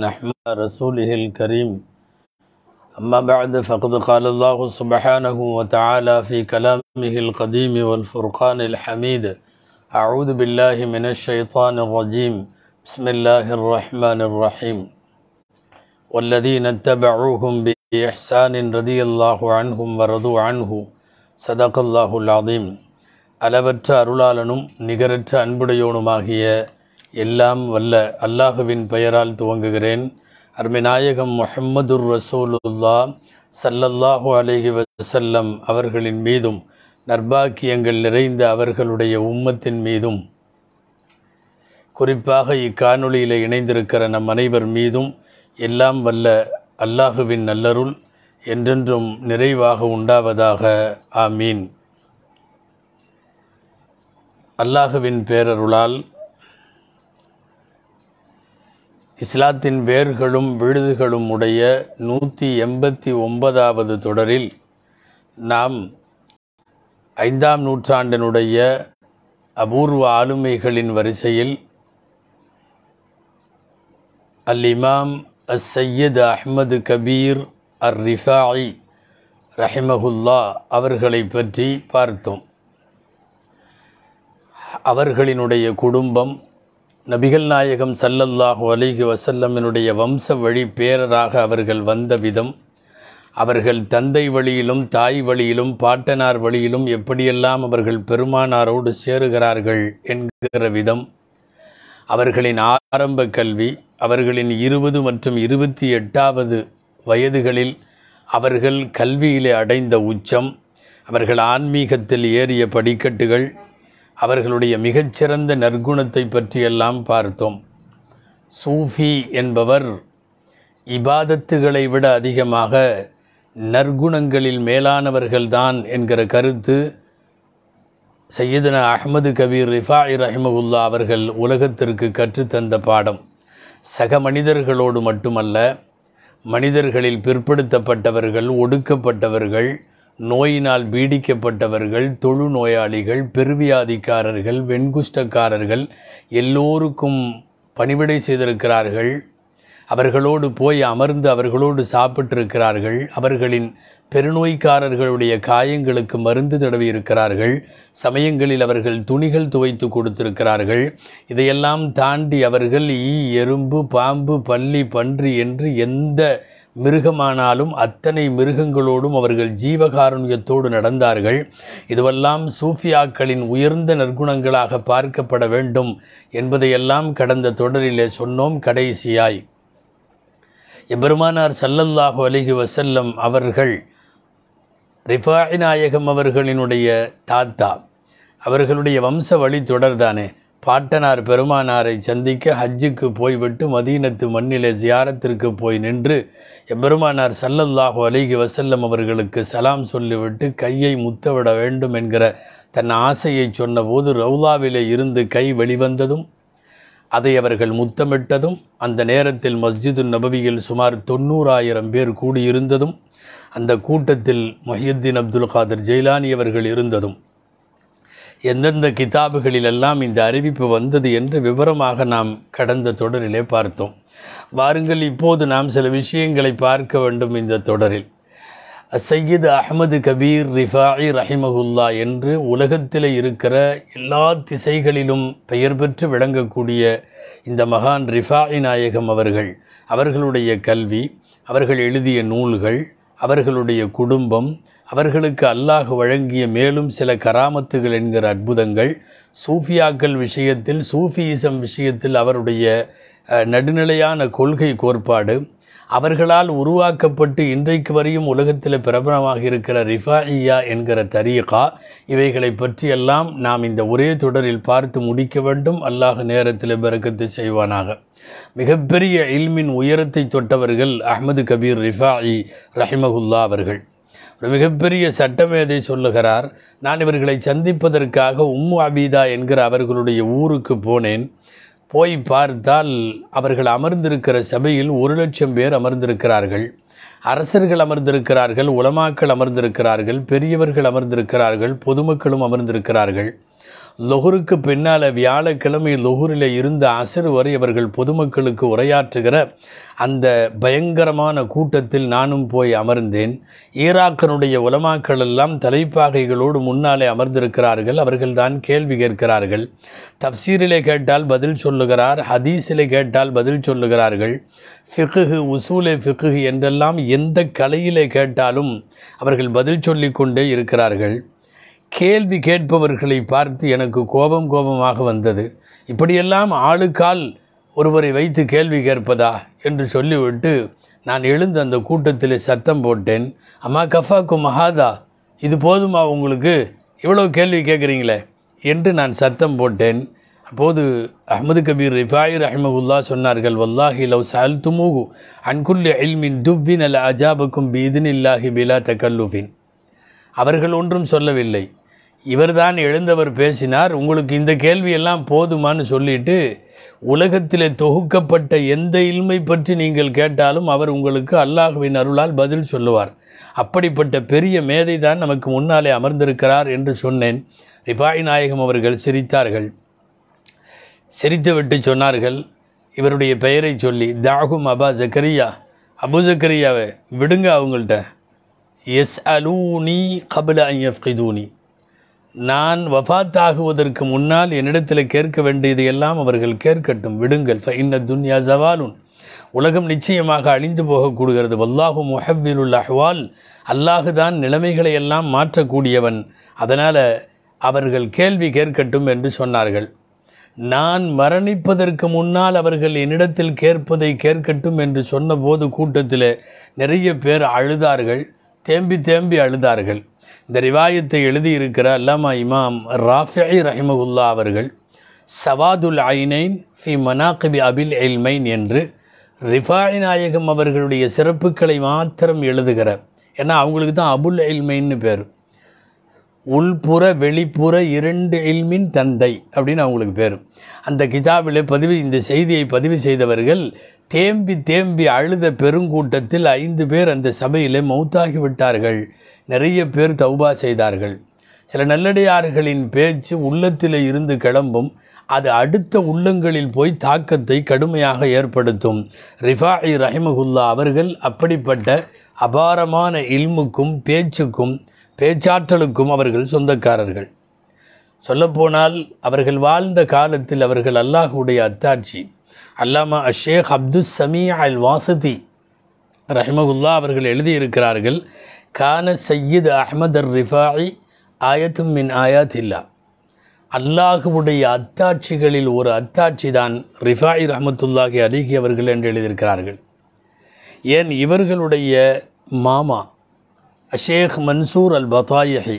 نحمد رسوله الكريم أما بعد فقد قال الله سبحانه وتعالى في كلامه القديم والفرقان الحميد أعوذ بالله من الشيطان الرجيم بسم الله الرحمن الرحيم والذين اتبعوهم بإحسان رضي الله عنهم ورضوا عنه صدق الله العظيم அளவற்ற அருளாளனும் நிகரற்ற அன்புடையோனுமாகிய எல்லாம் வல்ல அல்லாஹுவின் பெயரால் துவங்குகிறேன் அருமைநாயகம் முஹம்மதுர் ரசூலுல்லா சல்லல்லாஹு அலஹி வசல்லம் அவர்களின் மீதும் நர்பாக்கியங்கள் நிறைந்த அவர்களுடைய உம்மத்தின் மீதும் குறிப்பாக இக்காணொளியில் இணைந்திருக்கிற நம் அனைவர் மீதும் எல்லாம் வல்ல அல்லாஹுவின் நல்லருள் என்றென்றும் நிறைவாக உண்டாவதாக ஆமீன் அல்லாஹுவின் பேரருளால் இஸ்லாத்தின் வேர்களும் விடுதுகளும் உடைய நூற்றி எண்பத்தி ஒன்பதாவது தொடரில் நாம் ஐந்தாம் நூற்றாண்டினுடைய அபூர்வ ஆளுமைகளின் வரிசையில் அல் இமாம் அஸ் சையத் அஹ்மது கபீர் அர் ரிஃபாயி ரஹிமகுல்லா அவர்களை பற்றி பார்த்தோம் அவர்களினுடைய குடும்பம் நபிகள் நாயகம் சல்லல்லாஹு அலிஹி வசல்லமினுடைய வம்ச வழி பேரராக அவர்கள் வந்த விதம் அவர்கள் தந்தை வழியிலும் தாய் வழியிலும் பாட்டனார் வழியிலும் எப்படியெல்லாம் அவர்கள் பெருமானாரோடு சேருகிறார்கள் என்கிற விதம் அவர்களின் ஆரம்ப கல்வி அவர்களின் இருபது மற்றும் இருபத்தி எட்டாவது வயதுகளில் அவர்கள் கல்வியிலே அடைந்த உச்சம் அவர்கள் ஆன்மீகத்தில் ஏறிய படிக்கட்டுகள் அவர்களுடைய மிகச்சிறந்த நற்குணத்தை பற்றியெல்லாம் பார்த்தோம் சூஃபி என்பவர் இபாதத்துகளை விட அதிகமாக நற்குணங்களில் மேலானவர்கள்தான் என்கிற கருத்து சையதுனா அஹமது கபீர் ரிஃபாய் ரஹிமகுல்லா அவர்கள் உலகத்திற்கு கற்றுத்தந்த பாடம் சக மனிதர்களோடு மட்டுமல்ல மனிதர்களில் பிற்படுத்தப்பட்டவர்கள் ஒடுக்கப்பட்டவர்கள் நோயினால் பீடிக்கப்பட்டவர்கள் தொழு நோயாளிகள் பெருவியாதிக்காரர்கள் வெண்குஷ்டக்காரர்கள் எல்லோருக்கும் பணிவிடை செய்திருக்கிறார்கள் அவர்களோடு போய் அமர்ந்து அவர்களோடு சாப்பிட்டிருக்கிறார்கள் அவர்களின் பெருநோய்க்காரர்களுடைய காயங்களுக்கு மருந்து தடவி இருக்கிறார்கள் சமயங்களில் அவர்கள் துணிகள் துவைத்து கொடுத்திருக்கிறார்கள் இதையெல்லாம் தாண்டி அவர்கள் ஈ எறும்பு பாம்பு பள்ளி பன்றி என்று எந்த மிருகமானாலும் அத்தனை மிருகங்களோடும் அவர்கள் ஜீவகாருண்யத்தோடு நடந்தார்கள் இதுவெல்லாம் சூஃபியாக்களின் உயர்ந்த நற்குணங்களாக பார்க்கப்பட வேண்டும் என்பதையெல்லாம் கடந்த தொடரிலே சொன்னோம் கடைசியாய் எபெருமானார் சல்லல்லாஹு அலிஹி வசல்லம் அவர்கள் ரிஃபாயி நாயகம் அவர்களினுடைய தாத்தா அவர்களுடைய வம்ச வழி தொடர்தானே பாட்டனார் பெருமானாரை சந்திக்க ஹஜ்ஜுக்கு போய்விட்டு மதீனத்து மண்ணிலே ஜியாரத்திற்கு போய் நின்று எப்பெருமானார் சல்லல்லாஹு அலிகி வசல்லம் அவர்களுக்கு சலாம் சொல்லிவிட்டு கையை முத்தவிட வேண்டும் என்கிற தன் ஆசையை சொன்னபோது ரவுலாவிலே இருந்து கை வெளிவந்ததும் அதை அவர்கள் முத்தமிட்டதும் அந்த நேரத்தில் மஸ்ஜிது நபவியில் சுமார் தொண்ணூறாயிரம் பேர் கூடியிருந்ததும் அந்த கூட்டத்தில் மொஹியுத்தீன் அப்துல் காதர் ஜெய்லானி அவர்கள் இருந்ததும் எந்தெந்த கிதாபுகளிலெல்லாம் இந்த அறிவிப்பு வந்தது என்று விவரமாக நாம் கடந்த தொடரிலே பார்த்தோம் வாருங்கள் இப்போது நாம் சில விஷயங்களை பார்க்க வேண்டும் இந்த தொடரில் சையீத் அஹமது கபீர் ரிஃபாயி ரஹிமகுல்லா என்று உலகத்தில் இருக்கிற எல்லா திசைகளிலும் பெயர் பெற்று விளங்கக்கூடிய இந்த மகான் ரிஃபாயி நாயகம் அவர்கள் அவர்களுடைய கல்வி அவர்கள் எழுதிய நூல்கள் அவர்களுடைய குடும்பம் அவர்களுக்கு அல்லாஹ் வழங்கிய மேலும் சில கராமத்துகள் என்கிற அற்புதங்கள் சூஃபியாக்கள் விஷயத்தில் சூஃபியிசம் விஷயத்தில் அவருடைய நடுநிலையான கொள்கை கோட்பாடு அவர்களால் உருவாக்கப்பட்டு இன்றைக்கு வரையும் உலகத்தில் பிரபலமாக இருக்கிற ரிஃபாஹியா என்கிற தரீகா இவைகளை பற்றியெல்லாம் நாம் இந்த ஒரே தொடரில் பார்த்து முடிக்க வேண்டும் அல்லாஹ் நேரத்தில் பிறக்கத்து செய்வானாக மிகப்பெரிய இல்மின் உயரத்தை தொட்டவர்கள் அஹமது கபீர் ரிஃபாஇ ரஹிமகுல்லா அவர்கள் ஒரு மிகப்பெரிய சட்டமேதை சொல்லுகிறார் நான் இவர்களை சந்திப்பதற்காக உம்மு அபீதா என்கிற அவர்களுடைய ஊருக்கு போனேன் போய் பார்த்தால் அவர்கள் அமர்ந்திருக்கிற சபையில் ஒரு லட்சம் பேர் அமர்ந்திருக்கிறார்கள் அரசர்கள் அமர்ந்திருக்கிறார்கள் உலமாக்கள் அமர்ந்திருக்கிறார்கள் பெரியவர்கள் அமர்ந்திருக்கிறார்கள் பொதுமக்களும் அமர்ந்திருக்கிறார்கள் லொகுருக்கு பின்னால் வியாழக்கிழமை லொகுரில் இருந்த அசர் வரை அவர்கள் பொதுமக்களுக்கு உரையாற்றுகிற அந்த பயங்கரமான கூட்டத்தில் நானும் போய் அமர்ந்தேன் ஈராக்கனுடைய உலமாக்கள் எல்லாம் தலைப்பாகைகளோடு முன்னாலே அமர்ந்திருக்கிறார்கள் அவர்கள்தான் கேள்வி கேட்கிறார்கள் தப்சீரிலே கேட்டால் பதில் சொல்லுகிறார் ஹதீஸிலே கேட்டால் பதில் சொல்லுகிறார்கள் ஃபிக்குஹு உசூலே ஃபிக்குஹு என்றெல்லாம் எந்த கலையிலே கேட்டாலும் அவர்கள் பதில் சொல்லிக்கொண்டே இருக்கிறார்கள் கேள்வி கேட்பவர்களை பார்த்து எனக்கு கோபம் கோபமாக வந்தது இப்படியெல்லாம் ஆளுக்கால் ஒருவரை வைத்து கேள்வி கேட்பதா என்று சொல்லிவிட்டு நான் எழுந்து அந்த கூட்டத்தில் சத்தம் போட்டேன் அம்மா கஃபாக்கு மகாதா இது போதுமா உங்களுக்கு இவ்வளோ கேள்வி கேட்குறீங்களே என்று நான் சத்தம் போட்டேன் அப்போது அஹமது கபீர் ரிஃபாயி ரஹ்மகுல்லா சொன்னார்கள் வல்லாஹி லவ் சால் துமுகு அன்குல்லி அல்மின் துவ்வின் அல் அஜாபுக்கும் பீதின் இல்லாஹி பிலா தக்கல்லுஃபின் அவர்கள் ஒன்றும் சொல்லவில்லை இவர்தான் எழுந்தவர் பேசினார் உங்களுக்கு இந்த கேள்வியெல்லாம் போதுமான்னு சொல்லிட்டு உலகத்திலே தொகுக்கப்பட்ட எந்த இல்மை பற்றி நீங்கள் கேட்டாலும் அவர் உங்களுக்கு அல்லாஹுவின் அருளால் பதில் சொல்லுவார் அப்படிப்பட்ட பெரிய மேதை தான் நமக்கு முன்னாலே அமர்ந்திருக்கிறார் என்று சொன்னேன் ரிபாய் நாயகம் அவர்கள் சிரித்தார்கள் சிரித்துவிட்டு சொன்னார்கள் இவருடைய பெயரை சொல்லி தாகும் அபா ஜக்கரியா அபு ஜக்கரியாவை விடுங்க அவங்கள்ட்ட எஸ் அலூனி கபில ஐயஃப் கிதூனி நான் வபாத்தாகுவதற்கு முன்னால் என்னிடத்தில் கேட்க வேண்டியது எல்லாம் அவர்கள் கேட்கட்டும் விடுங்கள் இன்ன துன்யா ஜவாலுன் உலகம் நிச்சயமாக அழிந்து போகக்கூடுகிறது வல்லாஹு உள்ள அஹ்வால் அல்லாஹு தான் நிலைமைகளை எல்லாம் மாற்றக்கூடியவன் அதனால் அவர்கள் கேள்வி கேட்கட்டும் என்று சொன்னார்கள் நான் மரணிப்பதற்கு முன்னால் அவர்கள் என்னிடத்தில் கேட்பதை கேட்கட்டும் என்று சொன்னபோது கூட்டத்தில் நிறைய பேர் அழுதார்கள் தேம்பி தேம்பி அழுதார்கள் இந்த ரிவாயத்தை எழுதியிருக்கிற அல்லாமா இமாம் ராஃபி ரஹிமகுல்லா அவர்கள் சவாதுல் ஐனைன் ஃபி மனாக்கபி அபில் எல்மைன் என்று ரிஃபாய் நாயகம் அவர்களுடைய சிறப்புகளை மாத்திரம் எழுதுகிறார் ஏன்னா அவங்களுக்கு தான் அபுல் எல்மைன்னு பேர் உள்புற வெளிப்புற இரண்டு எல்மின் தந்தை அப்படின்னு அவங்களுக்கு பேர் அந்த கிதாபில் பதிவு இந்த செய்தியை பதிவு செய்தவர்கள் தேம்பி தேம்பி அழுத பெருங்கூட்டத்தில் ஐந்து பேர் அந்த சபையிலே மௌத்தாகிவிட்டார்கள் நிறைய பேர் தௌபா செய்தார்கள் சில நல்லடியார்களின் பேச்சு உள்ளத்தில் இருந்து கிளம்பும் அது அடுத்த உள்ளங்களில் போய் தாக்கத்தை கடுமையாக ஏற்படுத்தும் இ ரஹிமகுல்லா அவர்கள் அப்படிப்பட்ட அபாரமான இல்முக்கும் பேச்சுக்கும் பேச்சாற்றலுக்கும் அவர்கள் சொந்தக்காரர்கள் சொல்லப்போனால் அவர்கள் வாழ்ந்த காலத்தில் அவர்கள் அல்லாஹுடைய அத்தாட்சி அல்லாமா அஷேக் அப்துல் சமீ அல் வாசதி ரஹ்மகுல்லா அவர்கள் எழுதியிருக்கிறார்கள் கான சையீத் அஹமது அர் ரிஃபாயி ஆயத்தும் மின் ஆயாத் இல்லா அல்லாஹுவுடைய அத்தாட்சிகளில் ஒரு அத்தாட்சி தான் ரிஃபாயி ரஹமத்துல்லாஹி அலிகி அவர்கள் என்று எழுதியிருக்கிறார்கள் ஏன் இவர்களுடைய மாமா அஷேக் மன்சூர் அல் பதாயஹி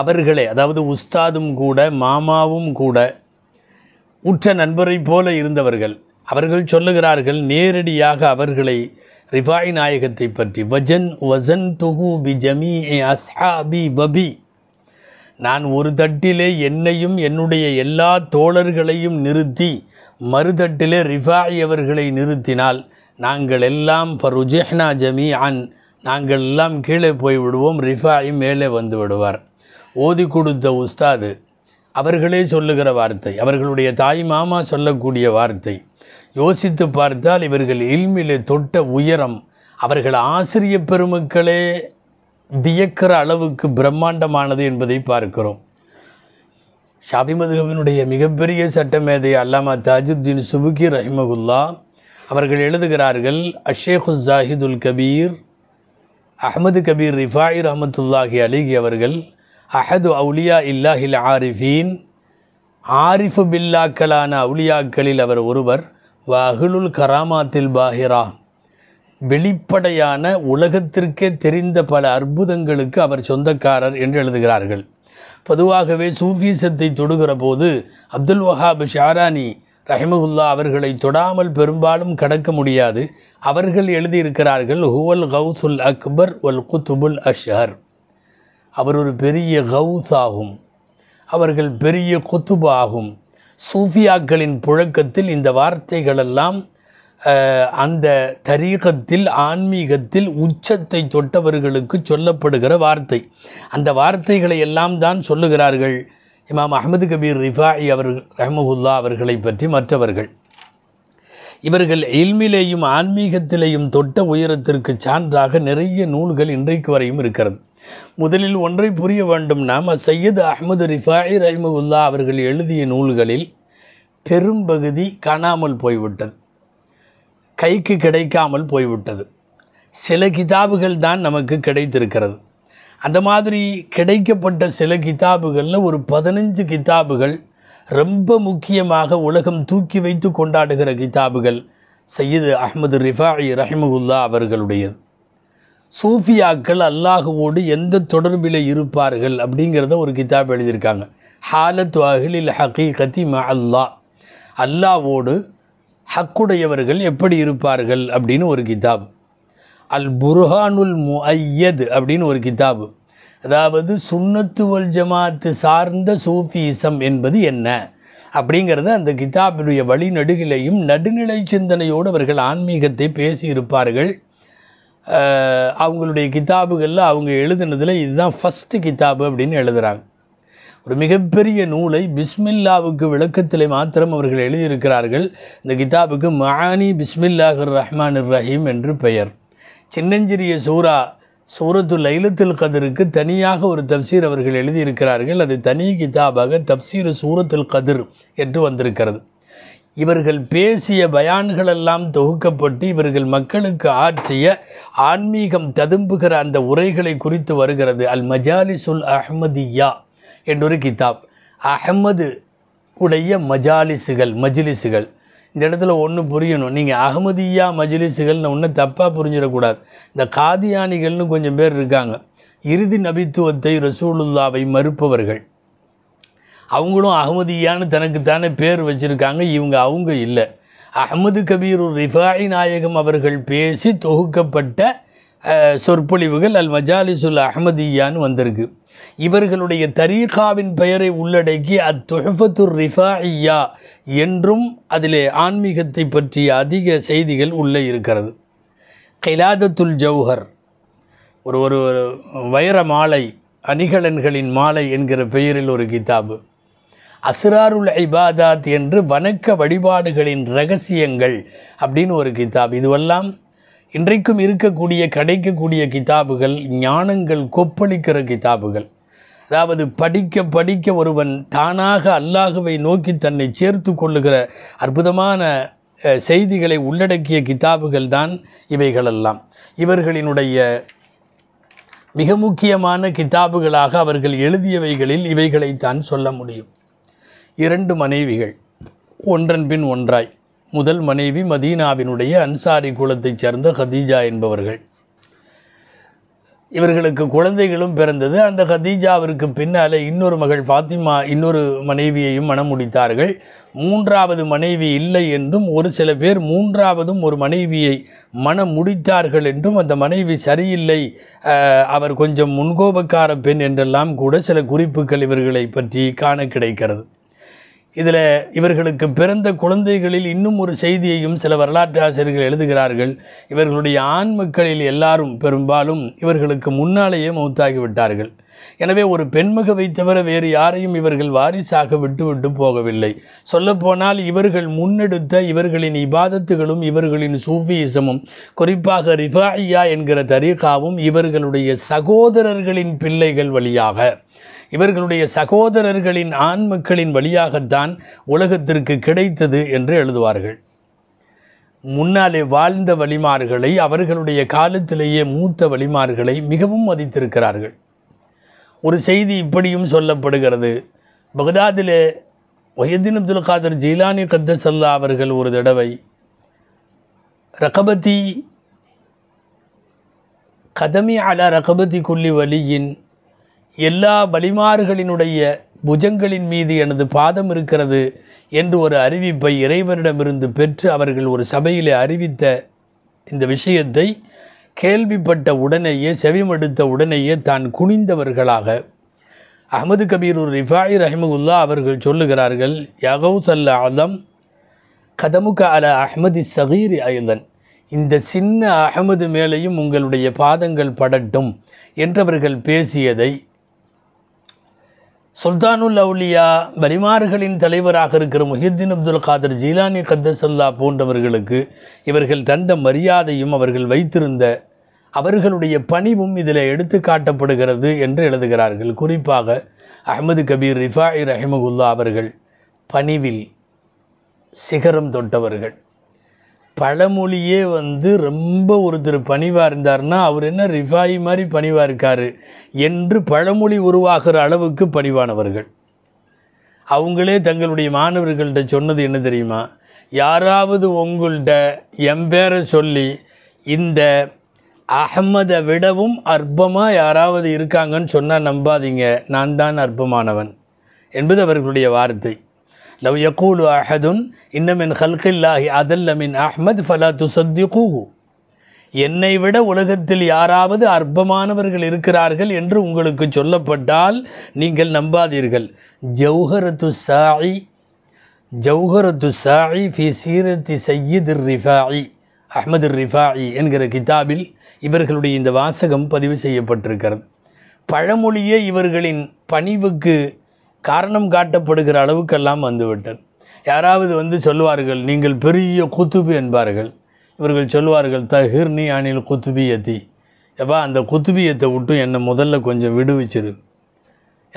அவர்களே அதாவது உஸ்தாதும் கூட மாமாவும் கூட உற்ற நண்பரை போல இருந்தவர்கள் அவர்கள் சொல்லுகிறார்கள் நேரடியாக அவர்களை ரிஃபாய் நாயகத்தை பற்றி வஜன் வசன் துகு பி ஜமி அசாபி பபி நான் ஒரு தட்டிலே என்னையும் என்னுடைய எல்லா தோழர்களையும் நிறுத்தி மறுதட்டிலே ரிஃபாய் அவர்களை நிறுத்தினால் நாங்கள் எல்லாம் ஃபருஜெஹ்னா ஜமி அன் நாங்கள் எல்லாம் கீழே போய் விடுவோம் மேலே வந்து விடுவார் ஓதி கொடுத்த உஸ்தாது அவர்களே சொல்லுகிற வார்த்தை அவர்களுடைய தாய் மாமா சொல்லக்கூடிய வார்த்தை யோசித்து பார்த்தால் இவர்கள் இல்மிலே தொட்ட உயரம் அவர்கள் ஆசிரிய பெருமக்களே வியக்கிற அளவுக்கு பிரம்மாண்டமானது என்பதை பார்க்கிறோம் ஷாபி மதுகவினுடைய மிகப்பெரிய சட்டமேதை அல்லாமா தாஜுத்தீன் சுபுகி ரஹிமகுல்லா அவர்கள் எழுதுகிறார்கள் அஷேகு ஜாஹிதுல் கபீர் அஹமது கபீர் ரிஃபாயி ரஹமத்துல்லாஹி அலிகி அவர்கள் அஹது அவுலியா இல்லாஹில் ஆரிஃபீன் ஆரிஃபு பில்லாக்களான அவுலியாக்களில் அவர் ஒருவர் வ அஹுலுல் கராமாத்தில் பாஹிரா வெளிப்படையான உலகத்திற்கே தெரிந்த பல அற்புதங்களுக்கு அவர் சொந்தக்காரர் என்று எழுதுகிறார்கள் பொதுவாகவே சூஃபிசத்தை தொடுகிற போது அப்துல் வஹாப் ஷாரானி ரஹிமகுல்லா அவர்களை தொடாமல் பெரும்பாலும் கடக்க முடியாது அவர்கள் எழுதியிருக்கிறார்கள் ஹுவல் கவுசுல் அக்பர் வல் குத்துபுல் அஷ்ஹர் அவர் ஒரு பெரிய கவுஸ் ஆகும் அவர்கள் பெரிய கொத்துபாகும் ஆகும் சூஃபியாக்களின் புழக்கத்தில் இந்த வார்த்தைகளெல்லாம் அந்த தரீகத்தில் ஆன்மீகத்தில் உச்சத்தை தொட்டவர்களுக்கு சொல்லப்படுகிற வார்த்தை அந்த வார்த்தைகளை எல்லாம் தான் சொல்லுகிறார்கள் இமாம் அகமது கபீர் ரிஃபாயி அவர்கள் ரஹமகுல்லா அவர்களை பற்றி மற்றவர்கள் இவர்கள் இல்மிலேயும் ஆன்மீகத்திலேயும் தொட்ட உயரத்திற்கு சான்றாக நிறைய நூல்கள் இன்றைக்கு வரையும் இருக்கிறது முதலில் ஒன்றை புரிய வேண்டும் நாம் சையது அஹமது ரிஃபாயி ரஹிமகுல்லா அவர்கள் எழுதிய நூல்களில் பெரும்பகுதி காணாமல் போய்விட்டது கைக்கு கிடைக்காமல் போய்விட்டது சில கிதாபுகள் தான் நமக்கு கிடைத்திருக்கிறது அந்த மாதிரி கிடைக்கப்பட்ட சில கிதாபுகளில் ஒரு பதினஞ்சு கிதாபுகள் ரொம்ப முக்கியமாக உலகம் தூக்கி வைத்து கொண்டாடுகிற கிதாபுகள் சையது அஹமது ரிஃபாயி ரஹிமகுல்லா அவர்களுடையது சூஃபியாக்கள் அல்லாஹுவோடு எந்த தொடர்பில் இருப்பார்கள் அப்படிங்கிறத ஒரு கிதாப் எழுதியிருக்காங்க ஹாலத் வாஹிலில் ஹக்கி ம அல்லா அல்லாவோடு ஹக்குடையவர்கள் எப்படி இருப்பார்கள் அப்படின்னு ஒரு கிதாப் அல் புர்ஹானுல் முஐயத் அப்படின்னு ஒரு கிதாபு அதாவது சுண்ணத்துவல் ஜமாத்து சார்ந்த சூஃபீசம் என்பது என்ன அப்படிங்கிறத அந்த கிதாபினுடைய வழிநடுகளையும் நடுநிலை சிந்தனையோடு அவர்கள் ஆன்மீகத்தை பேசியிருப்பார்கள் அவங்களுடைய கிதாபுகளில் அவங்க எழுதினதில் இதுதான் ஃபஸ்ட்டு கிதாபு அப்படின்னு எழுதுகிறாங்க ஒரு மிகப்பெரிய நூலை பிஸ்மில்லாவுக்கு விளக்கத்தில் மாத்திரம் அவர்கள் எழுதியிருக்கிறார்கள் இந்த கிதாபுக்கு மானி பிஸ்மில்லாஹர் ரஹ்மான் ரஹீம் என்று பெயர் சின்னஞ்சிறிய சூரா சூரத்து லைலத்தில் கதிருக்கு தனியாக ஒரு தப்சீர் அவர்கள் எழுதியிருக்கிறார்கள் அது தனி கிதாபாக தப்சீர் சூரத்துல் கதிர் என்று வந்திருக்கிறது இவர்கள் பேசிய பயான்களெல்லாம் தொகுக்கப்பட்டு இவர்கள் மக்களுக்கு ஆற்றிய ஆன்மீகம் ததும்புகிற அந்த உரைகளை குறித்து வருகிறது அல் மஜாலிசுல் அஹமதியா என்றொரு கிதாப் அஹமது உடைய மஜாலிசுகள் மஜிலிசுகள் இந்த இடத்துல ஒன்று புரியணும் நீங்கள் அகமதியா மஜிலிசுகள்னு ஒன்றும் தப்பாக புரிஞ்சிடக்கூடாது இந்த காதியானிகள்னு கொஞ்சம் பேர் இருக்காங்க இறுதி நபித்துவத்தை ரசூலுல்லாவை மறுப்பவர்கள் அவங்களும் அகமதியான்னு தனக்குத்தானே பேர் வச்சுருக்காங்க இவங்க அவங்க இல்லை அகமது கபீர் ரிஃபாயி நாயகம் அவர்கள் பேசி தொகுக்கப்பட்ட சொற்பொழிவுகள் அல் மஜாலிசுல் அஹமதியான்னு வந்திருக்கு இவர்களுடைய தரீகாவின் பெயரை உள்ளடக்கி ரிஃபா ஐயா என்றும் அதிலே ஆன்மீகத்தை பற்றிய அதிக செய்திகள் உள்ளே இருக்கிறது கைலாதத்துல் ஜவுஹர் ஒரு ஒரு வைர மாலை அணிகலன்களின் மாலை என்கிற பெயரில் ஒரு கிதாபு அசுராருல் ஐபாதாத் என்று வணக்க வழிபாடுகளின் ரகசியங்கள் அப்படின்னு ஒரு கிதாப் இதுவெல்லாம் இன்றைக்கும் இருக்கக்கூடிய கிடைக்கக்கூடிய கிதாபுகள் ஞானங்கள் கொப்பளிக்கிற கிதாபுகள் அதாவது படிக்க படிக்க ஒருவன் தானாக அல்லாஹுவை நோக்கி தன்னை சேர்த்து கொள்ளுகிற அற்புதமான செய்திகளை உள்ளடக்கிய கிதாபுகள் தான் இவைகளெல்லாம் இவர்களினுடைய மிக முக்கியமான கிதாபுகளாக அவர்கள் எழுதியவைகளில் இவைகளைத்தான் சொல்ல முடியும் இரண்டு மனைவிகள் ஒன்றன் பின் ஒன்றாய் முதல் மனைவி மதீனாவினுடைய அன்சாரி குலத்தைச் சேர்ந்த ஹதீஜா என்பவர்கள் இவர்களுக்கு குழந்தைகளும் பிறந்தது அந்த ஹதீஜாவிற்கு பின்னால் இன்னொரு மகள் ஃபாத்திமா இன்னொரு மனைவியையும் மனம் முடித்தார்கள் மூன்றாவது மனைவி இல்லை என்றும் ஒரு சில பேர் மூன்றாவதும் ஒரு மனைவியை மனம் முடித்தார்கள் என்றும் அந்த மனைவி சரியில்லை அவர் கொஞ்சம் முன்கோபக்கார பெண் என்றெல்லாம் கூட சில குறிப்புகள் இவர்களை பற்றி காண கிடைக்கிறது இதில் இவர்களுக்கு பிறந்த குழந்தைகளில் இன்னும் ஒரு செய்தியையும் சில வரலாற்று ஆசிரியர்கள் எழுதுகிறார்கள் இவர்களுடைய ஆண் மக்களில் எல்லாரும் பெரும்பாலும் இவர்களுக்கு முன்னாலேயே மௌத்தாகிவிட்டார்கள் எனவே ஒரு பெண்மகவை தவிர வேறு யாரையும் இவர்கள் வாரிசாக விட்டுவிட்டு போகவில்லை சொல்லப்போனால் இவர்கள் முன்னெடுத்த இவர்களின் இபாதத்துகளும் இவர்களின் சூஃபியிசமும் குறிப்பாக ரிஃபாயியா என்கிற தரீகாவும் இவர்களுடைய சகோதரர்களின் பிள்ளைகள் வழியாக இவர்களுடைய சகோதரர்களின் ஆண்மக்களின் வழியாகத்தான் உலகத்திற்கு கிடைத்தது என்று எழுதுவார்கள் முன்னாலே வாழ்ந்த வழிமார்களை அவர்களுடைய காலத்திலேயே மூத்த வழிமார்களை மிகவும் மதித்திருக்கிறார்கள் ஒரு செய்தி இப்படியும் சொல்லப்படுகிறது பக்தாதிலே வயதின் அப்துல் காதர் ஜீலானி கத்தசல்லா அவர்கள் ஒரு தடவை ரகபதி கதமி அலா ரகபதி குள்ளி வலியின் எல்லா வழிமாறுகளினுடைய புஜங்களின் மீது எனது பாதம் இருக்கிறது என்று ஒரு அறிவிப்பை இறைவனிடமிருந்து பெற்று அவர்கள் ஒரு சபையிலே அறிவித்த இந்த விஷயத்தை கேள்விப்பட்ட உடனேயே செவிமடுத்த உடனேயே தான் குனிந்தவர்களாக அகமது கபீர் ஒரு ரிஃபாயி ரஹிமகுல்லா அவர்கள் சொல்லுகிறார்கள் யகவுஸ் அல்ல ஆலம் கதமுக அல அஹமதி சகீர் அயலன் இந்த சின்ன அகமது மேலையும் உங்களுடைய பாதங்கள் படட்டும் என்றவர்கள் பேசியதை சுல்தானுல் அவுலியா வலிமார்களின் தலைவராக இருக்கிற முஹித்தீன் அப்துல் காதர் ஜீலானி கத்தசல்லா போன்றவர்களுக்கு இவர்கள் தந்த மரியாதையும் அவர்கள் வைத்திருந்த அவர்களுடைய பணிவும் இதில் எடுத்து காட்டப்படுகிறது என்று எழுதுகிறார்கள் குறிப்பாக அகமது கபீர் ரிஃபாய் ரஹிமகுல்லா அவர்கள் பணிவில் சிகரம் தொட்டவர்கள் பழமொழியே வந்து ரொம்ப ஒருத்தர் பணிவாக இருந்தார்னா அவர் என்ன ரிஃபாயி மாதிரி பணிவாக இருக்கார் என்று பழமொழி உருவாகிற அளவுக்கு பணிவானவர்கள் அவங்களே தங்களுடைய மாணவர்கள்ட்ட சொன்னது என்ன தெரியுமா யாராவது உங்கள்கிட்ட எம்பேரை சொல்லி இந்த அகமதை விடவும் அற்பமாக யாராவது இருக்காங்கன்னு சொன்னால் நம்பாதீங்க நான் தான் அற்பமானவன் என்பது அவர்களுடைய வார்த்தை லவ் யகூலு அஹதுன் இன்னமின் ஹல்கில்லாஹி அதல்லமின் அஹ்மத் ஃபலா துசத்திகூஹு என்னை விட உலகத்தில் யாராவது அற்பமானவர்கள் இருக்கிறார்கள் என்று உங்களுக்கு சொல்லப்பட்டால் நீங்கள் நம்பாதீர்கள் ஜௌஹரத்து சாயி ஜௌஹரத்து சாயி ஃபி சீரத்தி சையீது ரிஃபாயி அஹமது ரிஃபாயி என்கிற கிதாபில் இவர்களுடைய இந்த வாசகம் பதிவு செய்யப்பட்டிருக்கிறது பழமொழியே இவர்களின் பணிவுக்கு காரணம் காட்டப்படுகிற அளவுக்கெல்லாம் வந்துவிட்டது யாராவது வந்து சொல்வார்கள் நீங்கள் பெரிய குத்துபி என்பார்கள் இவர்கள் சொல்வார்கள் தஹிர்னி அணில் குத்துபியத்தி எப்பா அந்த குத்துபியத்தை விட்டு என்னை முதல்ல கொஞ்சம் விடுவிச்சிரு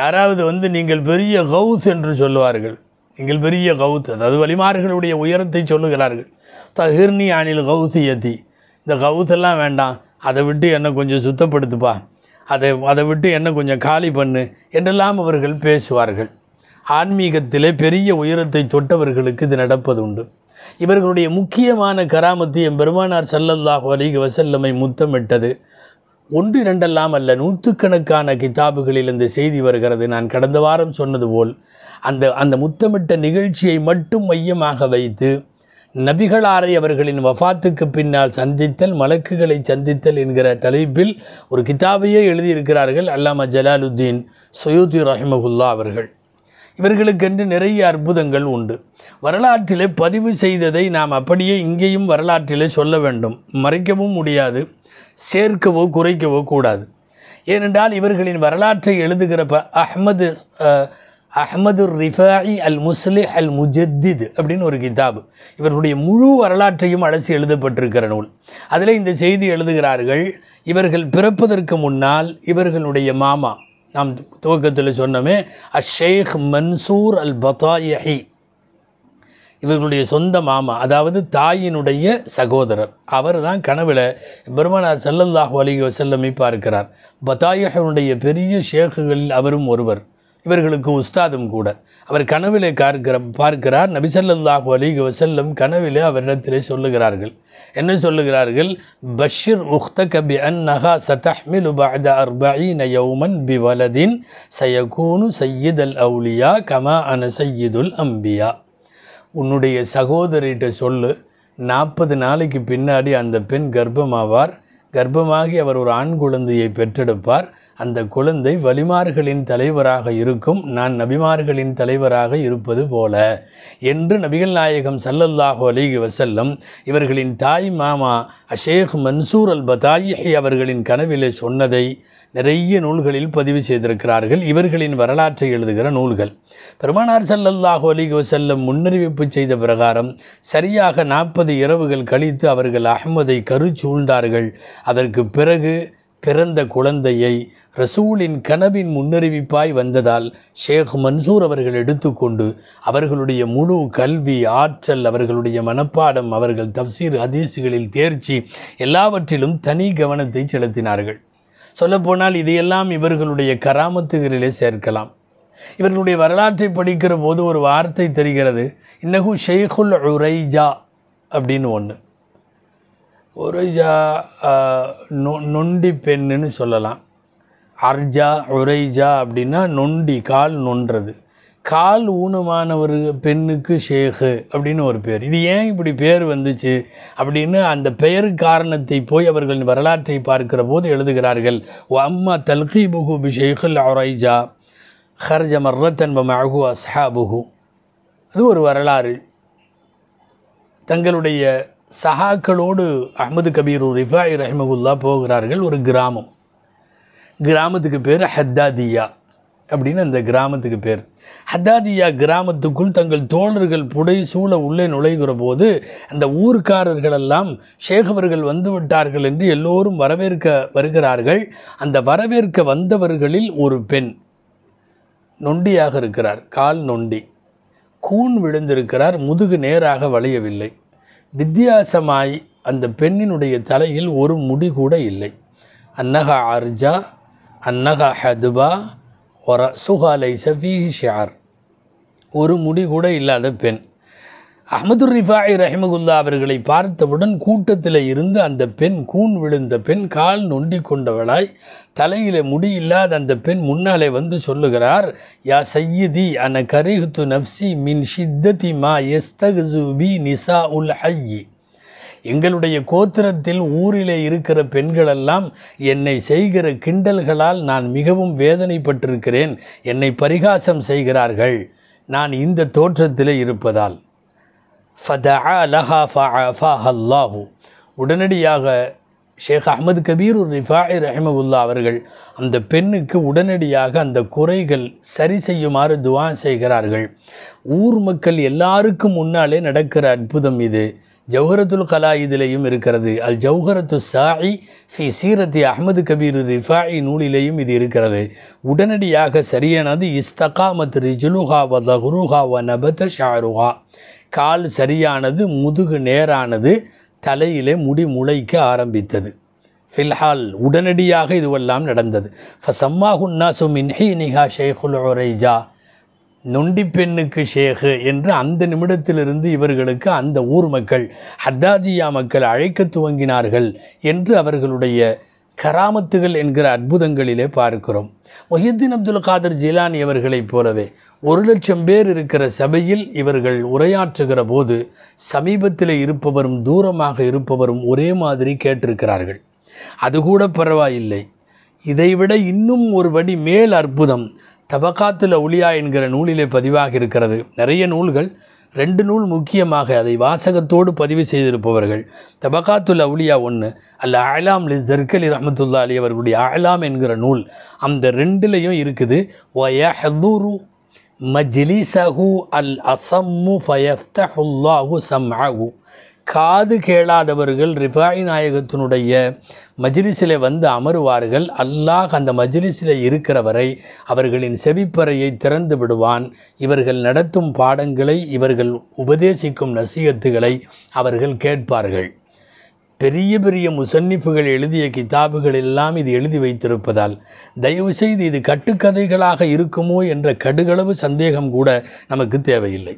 யாராவது வந்து நீங்கள் பெரிய கவுஸ் என்று சொல்லுவார்கள் நீங்கள் பெரிய கவுத் அதாவது வலிமார்களுடைய உயரத்தை சொல்லுகிறார்கள் தஹிர்னி அணில் கவுசியத்தி இந்த கவுத்தெல்லாம் வேண்டாம் அதை விட்டு என்னை கொஞ்சம் சுத்தப்படுத்துப்பா அதை அதை விட்டு என்ன கொஞ்சம் காலி பண்ணு என்றெல்லாம் அவர்கள் பேசுவார்கள் ஆன்மீகத்திலே பெரிய உயரத்தை தொட்டவர்களுக்கு இது நடப்பது உண்டு இவர்களுடைய முக்கியமான கராமத்து பெருமானார் சல்லல்லாஹு அலிக வசல்லமை முத்தமிட்டது ஒன்று இரண்டெல்லாம் அல்ல நூற்றுக்கணக்கான கிதாபுகளில் இந்த செய்தி வருகிறது நான் கடந்த வாரம் சொன்னது போல் அந்த அந்த முத்தமிட்ட நிகழ்ச்சியை மட்டும் மையமாக வைத்து நபிகளாரை அவர்களின் வஃபாத்துக்கு பின்னால் சந்தித்தல் மலக்குகளை சந்தித்தல் என்கிற தலைப்பில் ஒரு கிதாபையே எழுதியிருக்கிறார்கள் அல்லாமா ஜலாலுத்தீன் சயூதி ரஹிமகுல்லா அவர்கள் இவர்களுக்கென்று நிறைய அற்புதங்கள் உண்டு வரலாற்றிலே பதிவு செய்ததை நாம் அப்படியே இங்கேயும் வரலாற்றிலே சொல்ல வேண்டும் மறைக்கவும் முடியாது சேர்க்கவோ குறைக்கவோ கூடாது ஏனென்றால் இவர்களின் வரலாற்றை எழுதுகிற ப அஹமது அஹமது ரிஃபாயி அல் முஸ்லி அல் முஜத்தித் அப்படின்னு ஒரு கிதாபு இவர்களுடைய முழு வரலாற்றையும் அலசி எழுதப்பட்டிருக்கிற நூல் அதில் இந்த செய்தி எழுதுகிறார்கள் இவர்கள் பிறப்பதற்கு முன்னால் இவர்களுடைய மாமா நாம் துவக்கத்தில் சொன்னோமே அஷேக் மன்சூர் அல் பதாயஹி இவர்களுடைய சொந்த மாமா அதாவது தாயினுடைய சகோதரர் அவர் தான் கனவில் பெருமானார் சல்லல்லாஹு அலி செல்லமை பார்க்கிறார் பதாயஹனுடைய பெரிய ஷேக்குகளில் அவரும் ஒருவர் இவர்களுக்கு உஸ்தாதும் கூட அவர் கனவிலே பார்க்கிற பார்க்கிறார் நபிசல்லாஹு அலிக வசல்லம் கனவிலே அவரிடத்திலே சொல்லுகிறார்கள் என்ன சொல்லுகிறார்கள் பஷீர் உஹ்தகபி அன்னஹா சதஹ்மிலு பஅத அர்பஈன யௌமன் பிவலதின் சயகூனு சையீத் அல் அவுலியா கமா அன சையீதுல் அம்பியா உன்னுடைய சகோதரிகிட்ட சொல்லு நாற்பது நாளைக்கு பின்னாடி அந்த பெண் கர்ப்பமாவார் கர்ப்பமாகி அவர் ஒரு ஆண் குழந்தையை பெற்றெடுப்பார் அந்த குழந்தை வலிமார்களின் தலைவராக இருக்கும் நான் நபிமார்களின் தலைவராக இருப்பது போல என்று நபிகள் நாயகம் சல்லல்லாஹு அலிகி வசல்லம் இவர்களின் தாய் மாமா அஷேக் மன்சூர் அல் பதாயி அவர்களின் கனவிலே சொன்னதை நிறைய நூல்களில் பதிவு செய்திருக்கிறார்கள் இவர்களின் வரலாற்றை எழுதுகிற நூல்கள் பெருமானார் செல்லல்லாஹு அலிகோ செல்லம் முன்னறிவிப்பு செய்த பிரகாரம் சரியாக நாற்பது இரவுகள் கழித்து அவர்கள் அகமதை கரு சூழ்ந்தார்கள் அதற்கு பிறகு பிறந்த குழந்தையை ரசூலின் கனவின் முன்னறிவிப்பாய் வந்ததால் ஷேக் மன்சூர் அவர்கள் எடுத்துக்கொண்டு அவர்களுடைய முழு கல்வி ஆற்றல் அவர்களுடைய மனப்பாடம் அவர்கள் தப்சீர் அதிசுகளில் தேர்ச்சி எல்லாவற்றிலும் தனி கவனத்தை செலுத்தினார்கள் சொல்லப்போனால் இதையெல்லாம் இவர்களுடைய கராமத்துகளிலே சேர்க்கலாம் இவர்களுடைய வரலாற்றை படிக்கிற போது ஒரு வார்த்தை தெரிகிறது இன்னகு ஷேகுல் உரைஜா அப்படின்னு ஒன்று உரைஜா நொண்டி பெண்ணுன்னு சொல்லலாம் அர்ஜா உரைஜா அப்படின்னா நொண்டி கால் நொன்றது கால் ஊனமானவர் பெண்ணுக்கு ஷேகு அப்படின்னு ஒரு பேர் இது ஏன் இப்படி பேர் வந்துச்சு அப்படின்னு அந்த பெயர் காரணத்தை போய் அவர்களின் வரலாற்றை பார்க்கிற போது எழுதுகிறார்கள் அம்மா தல்கி முகுபி ஷேகுல் அவரைஜா ஹர்ஜ மர்ரத்தன் மகு அஸ்ஹாபுகு அது ஒரு வரலாறு தங்களுடைய சஹாக்களோடு அஹமது கபீர் ரிஃபாய் ரஹிமகுல்லா போகிறார்கள் ஒரு கிராமம் கிராமத்துக்கு பேர் ஹத்தாதியா அப்படின்னு அந்த கிராமத்துக்கு பேர் ஹத்தாதியா கிராமத்துக்குள் தங்கள் தோழர்கள் புடை சூழ உள்ளே நுழைகிற போது அந்த ஊர்க்காரர்களெல்லாம் ஷேகவர்கள் வந்து விட்டார்கள் என்று எல்லோரும் வரவேற்க வருகிறார்கள் அந்த வரவேற்க வந்தவர்களில் ஒரு பெண் நொண்டியாக இருக்கிறார் கால் நொண்டி கூன் விழுந்திருக்கிறார் முதுகு நேராக வளையவில்லை வித்தியாசமாய் அந்த பெண்ணினுடைய தலையில் ஒரு முடி கூட இல்லை அன்னகா அர்ஜா அன்னகா ஹதுபா ஒர சுகாலை சஃபி ஷியார் ஒரு முடி கூட இல்லாத பெண் அஹமது ரிஃபாய் ரஹிமகுல்லா அவர்களை பார்த்தவுடன் கூட்டத்தில் இருந்து அந்த பெண் கூண் விழுந்த பெண் கால் நொண்டி கொண்டவளாய் தலையில் முடியில்லாத அந்த பெண் முன்னாலே வந்து சொல்லுகிறார் யா சையதி அன கரிஹுத்து நப்சி மின் ஷித்ததி மா பி நிசா உல் ஹய்யி எங்களுடைய கோத்திரத்தில் ஊரிலே இருக்கிற பெண்களெல்லாம் என்னை செய்கிற கிண்டல்களால் நான் மிகவும் வேதனைப்பட்டிருக்கிறேன் என்னை பரிகாசம் செய்கிறார்கள் நான் இந்த தோற்றத்திலே இருப்பதால் லஹா அல்லாஹு உடனடியாக ஷேக் அஹமது கபீர் உர் ரிஃபாய் ரஹமகுல்லா அவர்கள் அந்த பெண்ணுக்கு உடனடியாக அந்த குறைகள் சரி செய்யுமாறு துவா செய்கிறார்கள் ஊர் மக்கள் எல்லாருக்கும் முன்னாலே நடக்கிற அற்புதம் இது ஜவுஹரத்துல் கலா இதிலையும் இருக்கிறது அல் ஜவுஹரத்து சாயி ஃபி சீரத்தி அஹமது கபீர் ரிஃபாயி நூலிலேயும் இது இருக்கிறது உடனடியாக சரியானது இஸ்தகாமத் ரிஜுலுஹா வ தஹ்ருஹா வ நபத ஷாருஹா கால் சரியானது முதுகு நேரானது தலையிலே முடி முளைக்க ஆரம்பித்தது ஃபில்ஹால் உடனடியாக இதுவெல்லாம் நடந்தது ஃபசம்மாஹுன்னா மின்ஹி நிஹா ஷேகுல் ஒரைஜா நொண்டி பெண்ணுக்கு ஷேகு என்று அந்த நிமிடத்திலிருந்து இவர்களுக்கு அந்த ஊர் மக்கள் ஹத்தாதியா மக்கள் அழைக்க துவங்கினார்கள் என்று அவர்களுடைய கராமத்துகள் என்கிற அற்புதங்களிலே பார்க்கிறோம் மொஹித்தீன் அப்துல் காதர் ஜிலானி அவர்களைப் போலவே ஒரு லட்சம் பேர் இருக்கிற சபையில் இவர்கள் உரையாற்றுகிற போது சமீபத்தில் இருப்பவரும் தூரமாக இருப்பவரும் ஒரே மாதிரி கேட்டிருக்கிறார்கள் அது கூட பரவாயில்லை இதைவிட இன்னும் ஒரு வடி மேல் அற்புதம் தபக்காத்துல ஒளியா என்கிற நூலிலே பதிவாக இருக்கிறது நிறைய நூல்கள் ரெண்டு நூல் முக்கியமாக அதை வாசகத்தோடு பதிவு செய்திருப்பவர்கள் தபக்காத்துல அவுலியா ஒன்று அல்ல ஆலாம் லி ஜர்கலி ரஹமத்துல்லா அலி அவர்களுடைய ஆலாம் என்கிற நூல் அந்த ரெண்டுலேயும் இருக்குது ஒ ஹதூரு மஜ்லிசஹு அல் அசம்மு ஃபயஃப்தஹுல்லாஹு சம்ஹு காது கேளாதவர்கள் ரிபாய் நாயகத்தினுடைய மஜ்லிஸில் வந்து அமருவார்கள் அல்லாஹ் அந்த இருக்கிற இருக்கிறவரை அவர்களின் செவிப்பறையை திறந்து விடுவான் இவர்கள் நடத்தும் பாடங்களை இவர்கள் உபதேசிக்கும் நசீகத்துகளை அவர்கள் கேட்பார்கள் பெரிய பெரிய முசன்னிப்புகள் எழுதிய கிதாபுகள் எல்லாம் இது எழுதி வைத்திருப்பதால் தயவு செய்து இது கட்டுக்கதைகளாக இருக்குமோ என்ற கடுகளவு சந்தேகம் கூட நமக்கு தேவையில்லை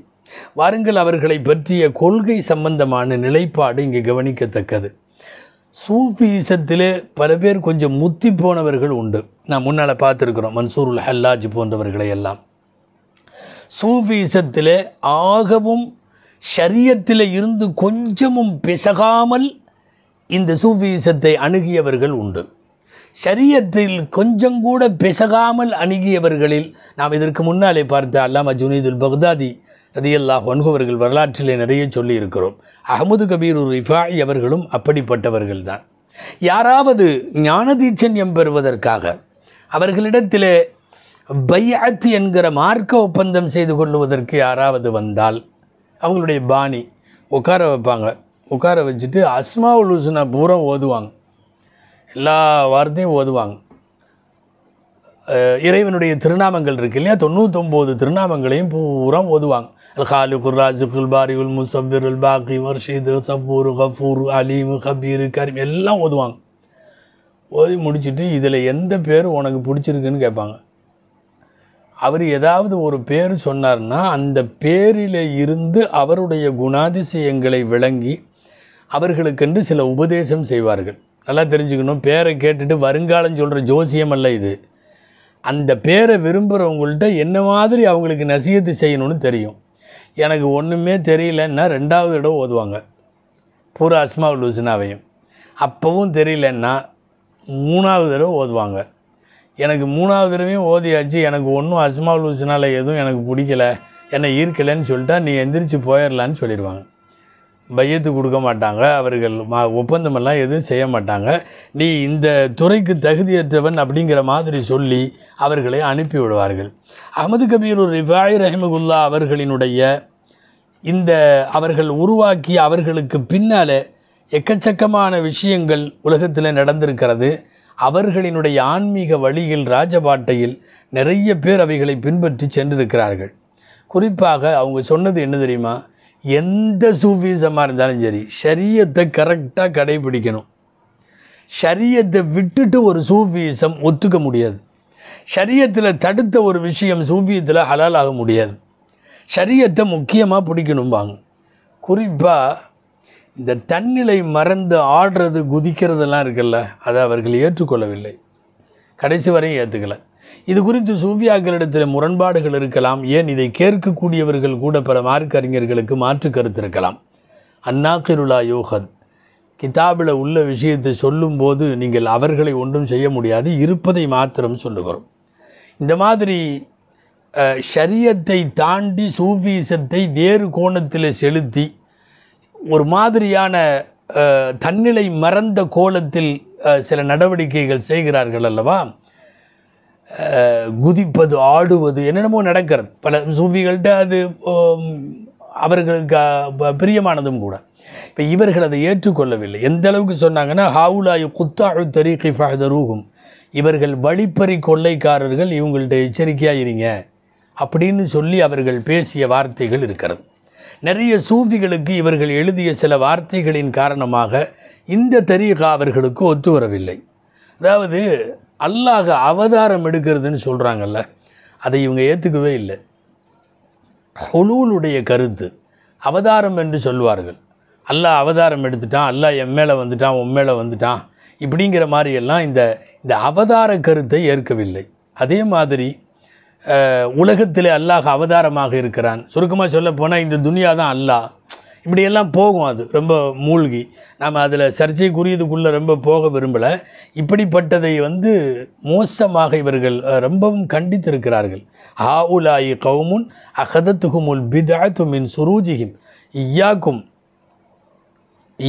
வாருங்கள் அவர்களை பற்றிய கொள்கை சம்பந்தமான நிலைப்பாடு இங்கே கவனிக்கத்தக்கது சூஃபிசத்திலே பல பேர் கொஞ்சம் முத்தி போனவர்கள் உண்டு நான் முன்னால் பார்த்துருக்குறோம் மன்சூருல் ஹல்லாஜ் போன்றவர்களை எல்லாம் சூஃபிசத்திலே ஆகவும் ஷரியத்தில் இருந்து கொஞ்சமும் பிசகாமல் இந்த சூஃபீசத்தை அணுகியவர்கள் உண்டு சரியத்தில் கொஞ்சம் கூட பிசகாமல் அணுகியவர்களில் நாம் இதற்கு முன்னாலே பார்த்த அல்லாமா ஜுனீதுல் பக்தாதி ரதியல்லாஹ் ஒன்குவர்கள் வரலாற்றிலே நிறைய சொல்லியிருக்கிறோம் அகமது கபீர் ரிஃபாய் அவர்களும் அப்படிப்பட்டவர்கள் தான் யாராவது ஞானதீட்சன்யம் பெறுவதற்காக அவர்களிடத்திலே பையாத்து என்கிற மார்க்க ஒப்பந்தம் செய்து கொள்வதற்கு யாராவது வந்தால் அவங்களுடைய பாணி உட்கார வைப்பாங்க உட்கார வச்சுட்டு அஸ்மா ஹுசனா பூரா ஓதுவாங்க எல்லா வார்த்தையும் ஓதுவாங்க இறைவனுடைய திருநாமங்கள் இருக்கு இல்லையா தொண்ணூத்தொம்போது திருநாமங்களையும் பூரா ஓதுவாங்க அல் ஹாலிகுல் ராஜுகுல் பாரிகுல் முசபிர் அல் பாக்கி வர்ஷீது சப்பூர் கஃபூர் அலீம் கபீர் கரீம் எல்லாம் ஓதுவாங்க ஓதி முடிச்சுட்டு இதில் எந்த பேர் உனக்கு பிடிச்சிருக்குன்னு கேட்பாங்க அவர் ஏதாவது ஒரு பேர் சொன்னார்னா அந்த பேரில் இருந்து அவருடைய குணாதிசயங்களை விளங்கி அவர்களுக்கென்று சில உபதேசம் செய்வார்கள் நல்லா தெரிஞ்சுக்கணும் பேரை கேட்டுட்டு வருங்காலம் சொல்கிற ஜோசியம் அல்ல இது அந்த பேரை விரும்புகிறவங்கள்ட்ட என்ன மாதிரி அவங்களுக்கு நசியத்து செய்யணும்னு தெரியும் எனக்கு ஒன்றுமே தெரியலன்னா ரெண்டாவது இடம் ஓதுவாங்க பூரா அஸ்மா லூசினாவையும் அப்போவும் தெரியலன்னா மூணாவது தடவை ஓதுவாங்க எனக்கு மூணாவது தடவையும் ஓதியாச்சு எனக்கு ஒன்றும் அஸ்மா லூசினால் எதுவும் எனக்கு பிடிக்கல என்னை ஈர்க்கலைன்னு சொல்லிட்டா நீ எந்திரிச்சு போயிடலான்னு சொல்லிடுவாங்க பையத்து கொடுக்க மாட்டாங்க அவர்கள் மா ஒப்பந்தமெல்லாம் எதுவும் செய்ய மாட்டாங்க நீ இந்த துறைக்கு தகுதியற்றவன் அப்படிங்கிற மாதிரி சொல்லி அவர்களை அனுப்பி விடுவார்கள் அகமது கபீர் ரிவாய் ரஹிமகுல்லா அவர்களினுடைய இந்த அவர்கள் உருவாக்கி அவர்களுக்கு பின்னால் எக்கச்சக்கமான விஷயங்கள் உலகத்தில் நடந்திருக்கிறது அவர்களினுடைய ஆன்மீக வழியில் ராஜபாட்டையில் நிறைய பேர் அவைகளை பின்பற்றி சென்றிருக்கிறார்கள் குறிப்பாக அவங்க சொன்னது என்ன தெரியுமா எந்த சூஃபீசமாக இருந்தாலும் சரி சரியத்தை கரெக்டாக கடைபிடிக்கணும் ஷரியத்தை விட்டுட்டு ஒரு சூஃபீசம் ஒத்துக்க முடியாது ஷரியத்தில் தடுத்த ஒரு விஷயம் சூஃபியத்தில் ஹலால் ஆக முடியாது ஷரியத்தை முக்கியமாக பிடிக்கணும்பாங்க குறிப்பாக இந்த தன்னிலை மறந்து ஆடுறது குதிக்கிறதெல்லாம் இருக்குல்ல அதை அவர்கள் ஏற்றுக்கொள்ளவில்லை கடைசி வரையும் ஏற்றுக்கலை இது குறித்து சூஃபியாக்களிடத்தில் முரண்பாடுகள் இருக்கலாம் ஏன் இதை கேட்கக்கூடியவர்கள் கூட பல மார்க்கறிஞர்களுக்கு மாற்று கருத்து இருக்கலாம் அன்னாக்கிருலா யோகத் கிதாபில் உள்ள விஷயத்தை சொல்லும்போது நீங்கள் அவர்களை ஒன்றும் செய்ய முடியாது இருப்பதை மாத்திரம் சொல்லுகிறோம் இந்த மாதிரி ஷரியத்தை தாண்டி சூஃபீசத்தை வேறு கோணத்தில் செலுத்தி ஒரு மாதிரியான தன்னிலை மறந்த கோலத்தில் சில நடவடிக்கைகள் செய்கிறார்கள் அல்லவா குதிப்பது ஆடுவது என்னென்னமோ நடக்கிறது பல சூஃபிகள்கிட்ட அது அவர்களுக்கு பிரியமானதும் கூட இப்போ இவர்கள் அதை ஏற்றுக்கொள்ளவில்லை எந்த அளவுக்கு சொன்னாங்கன்னா ஹவுலாயு குத்தாழு தரீக்கி ஃபஹதரூகும் இவர்கள் வழிப்பறி கொள்ளைக்காரர்கள் இவங்கள்ட்ட எச்சரிக்கையாக இருங்க அப்படின்னு சொல்லி அவர்கள் பேசிய வார்த்தைகள் இருக்கிறது நிறைய சூஃபிகளுக்கு இவர்கள் எழுதிய சில வார்த்தைகளின் காரணமாக இந்த தரீகா அவர்களுக்கு ஒத்து வரவில்லை அதாவது அல்லாஹ் அவதாரம் எடுக்கிறதுன்னு சொல்கிறாங்கல்ல அதை இவங்க ஏற்றுக்கவே இல்லை ஹொலூலுடைய கருத்து அவதாரம் என்று சொல்வார்கள் அல்லாஹ் அவதாரம் எடுத்துட்டான் அல்லாஹ் என் மேலே வந்துட்டான் உன் மேலே வந்துட்டான் இப்படிங்கிற மாதிரியெல்லாம் இந்த இந்த அவதார கருத்தை ஏற்கவில்லை அதே மாதிரி உலகத்தில் அல்லாஹ் அவதாரமாக இருக்கிறான் சுருக்கமாக சொல்லப்போனால் இந்த துனியா தான் அல்லாஹ் இப்படியெல்லாம் போகும் அது ரொம்ப மூழ்கி நாம் அதில் சர்ச்சைக்குரியதுக்குள்ளே ரொம்ப போக விரும்பலை இப்படிப்பட்டதை வந்து மோசமாக இவர்கள் ரொம்பவும் கண்டித்திருக்கிறார்கள் ஹாவுலாயி கவுமுன் அகதத்துகுமுல் பிதாத்துமின் சுரூஜிகிம் ஐயாக்கும்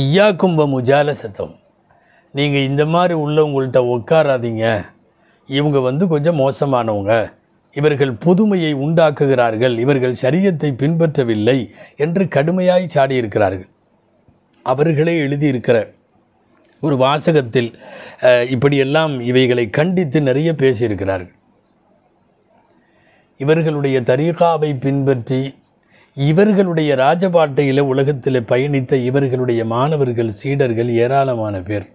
ஐயாக்கும் வ முஜால சத்தம் நீங்கள் இந்த மாதிரி உள்ளவங்கள்ட்ட உட்காராதீங்க இவங்க வந்து கொஞ்சம் மோசமானவங்க இவர்கள் புதுமையை உண்டாக்குகிறார்கள் இவர்கள் சரியத்தை பின்பற்றவில்லை என்று கடுமையாய் சாடியிருக்கிறார்கள் அவர்களே எழுதியிருக்கிற ஒரு வாசகத்தில் இப்படியெல்லாம் இவைகளை கண்டித்து நிறைய பேசியிருக்கிறார்கள் இவர்களுடைய தரிகாவை பின்பற்றி இவர்களுடைய ராஜபாட்டையில் உலகத்தில் பயணித்த இவர்களுடைய மாணவர்கள் சீடர்கள் ஏராளமான பேர்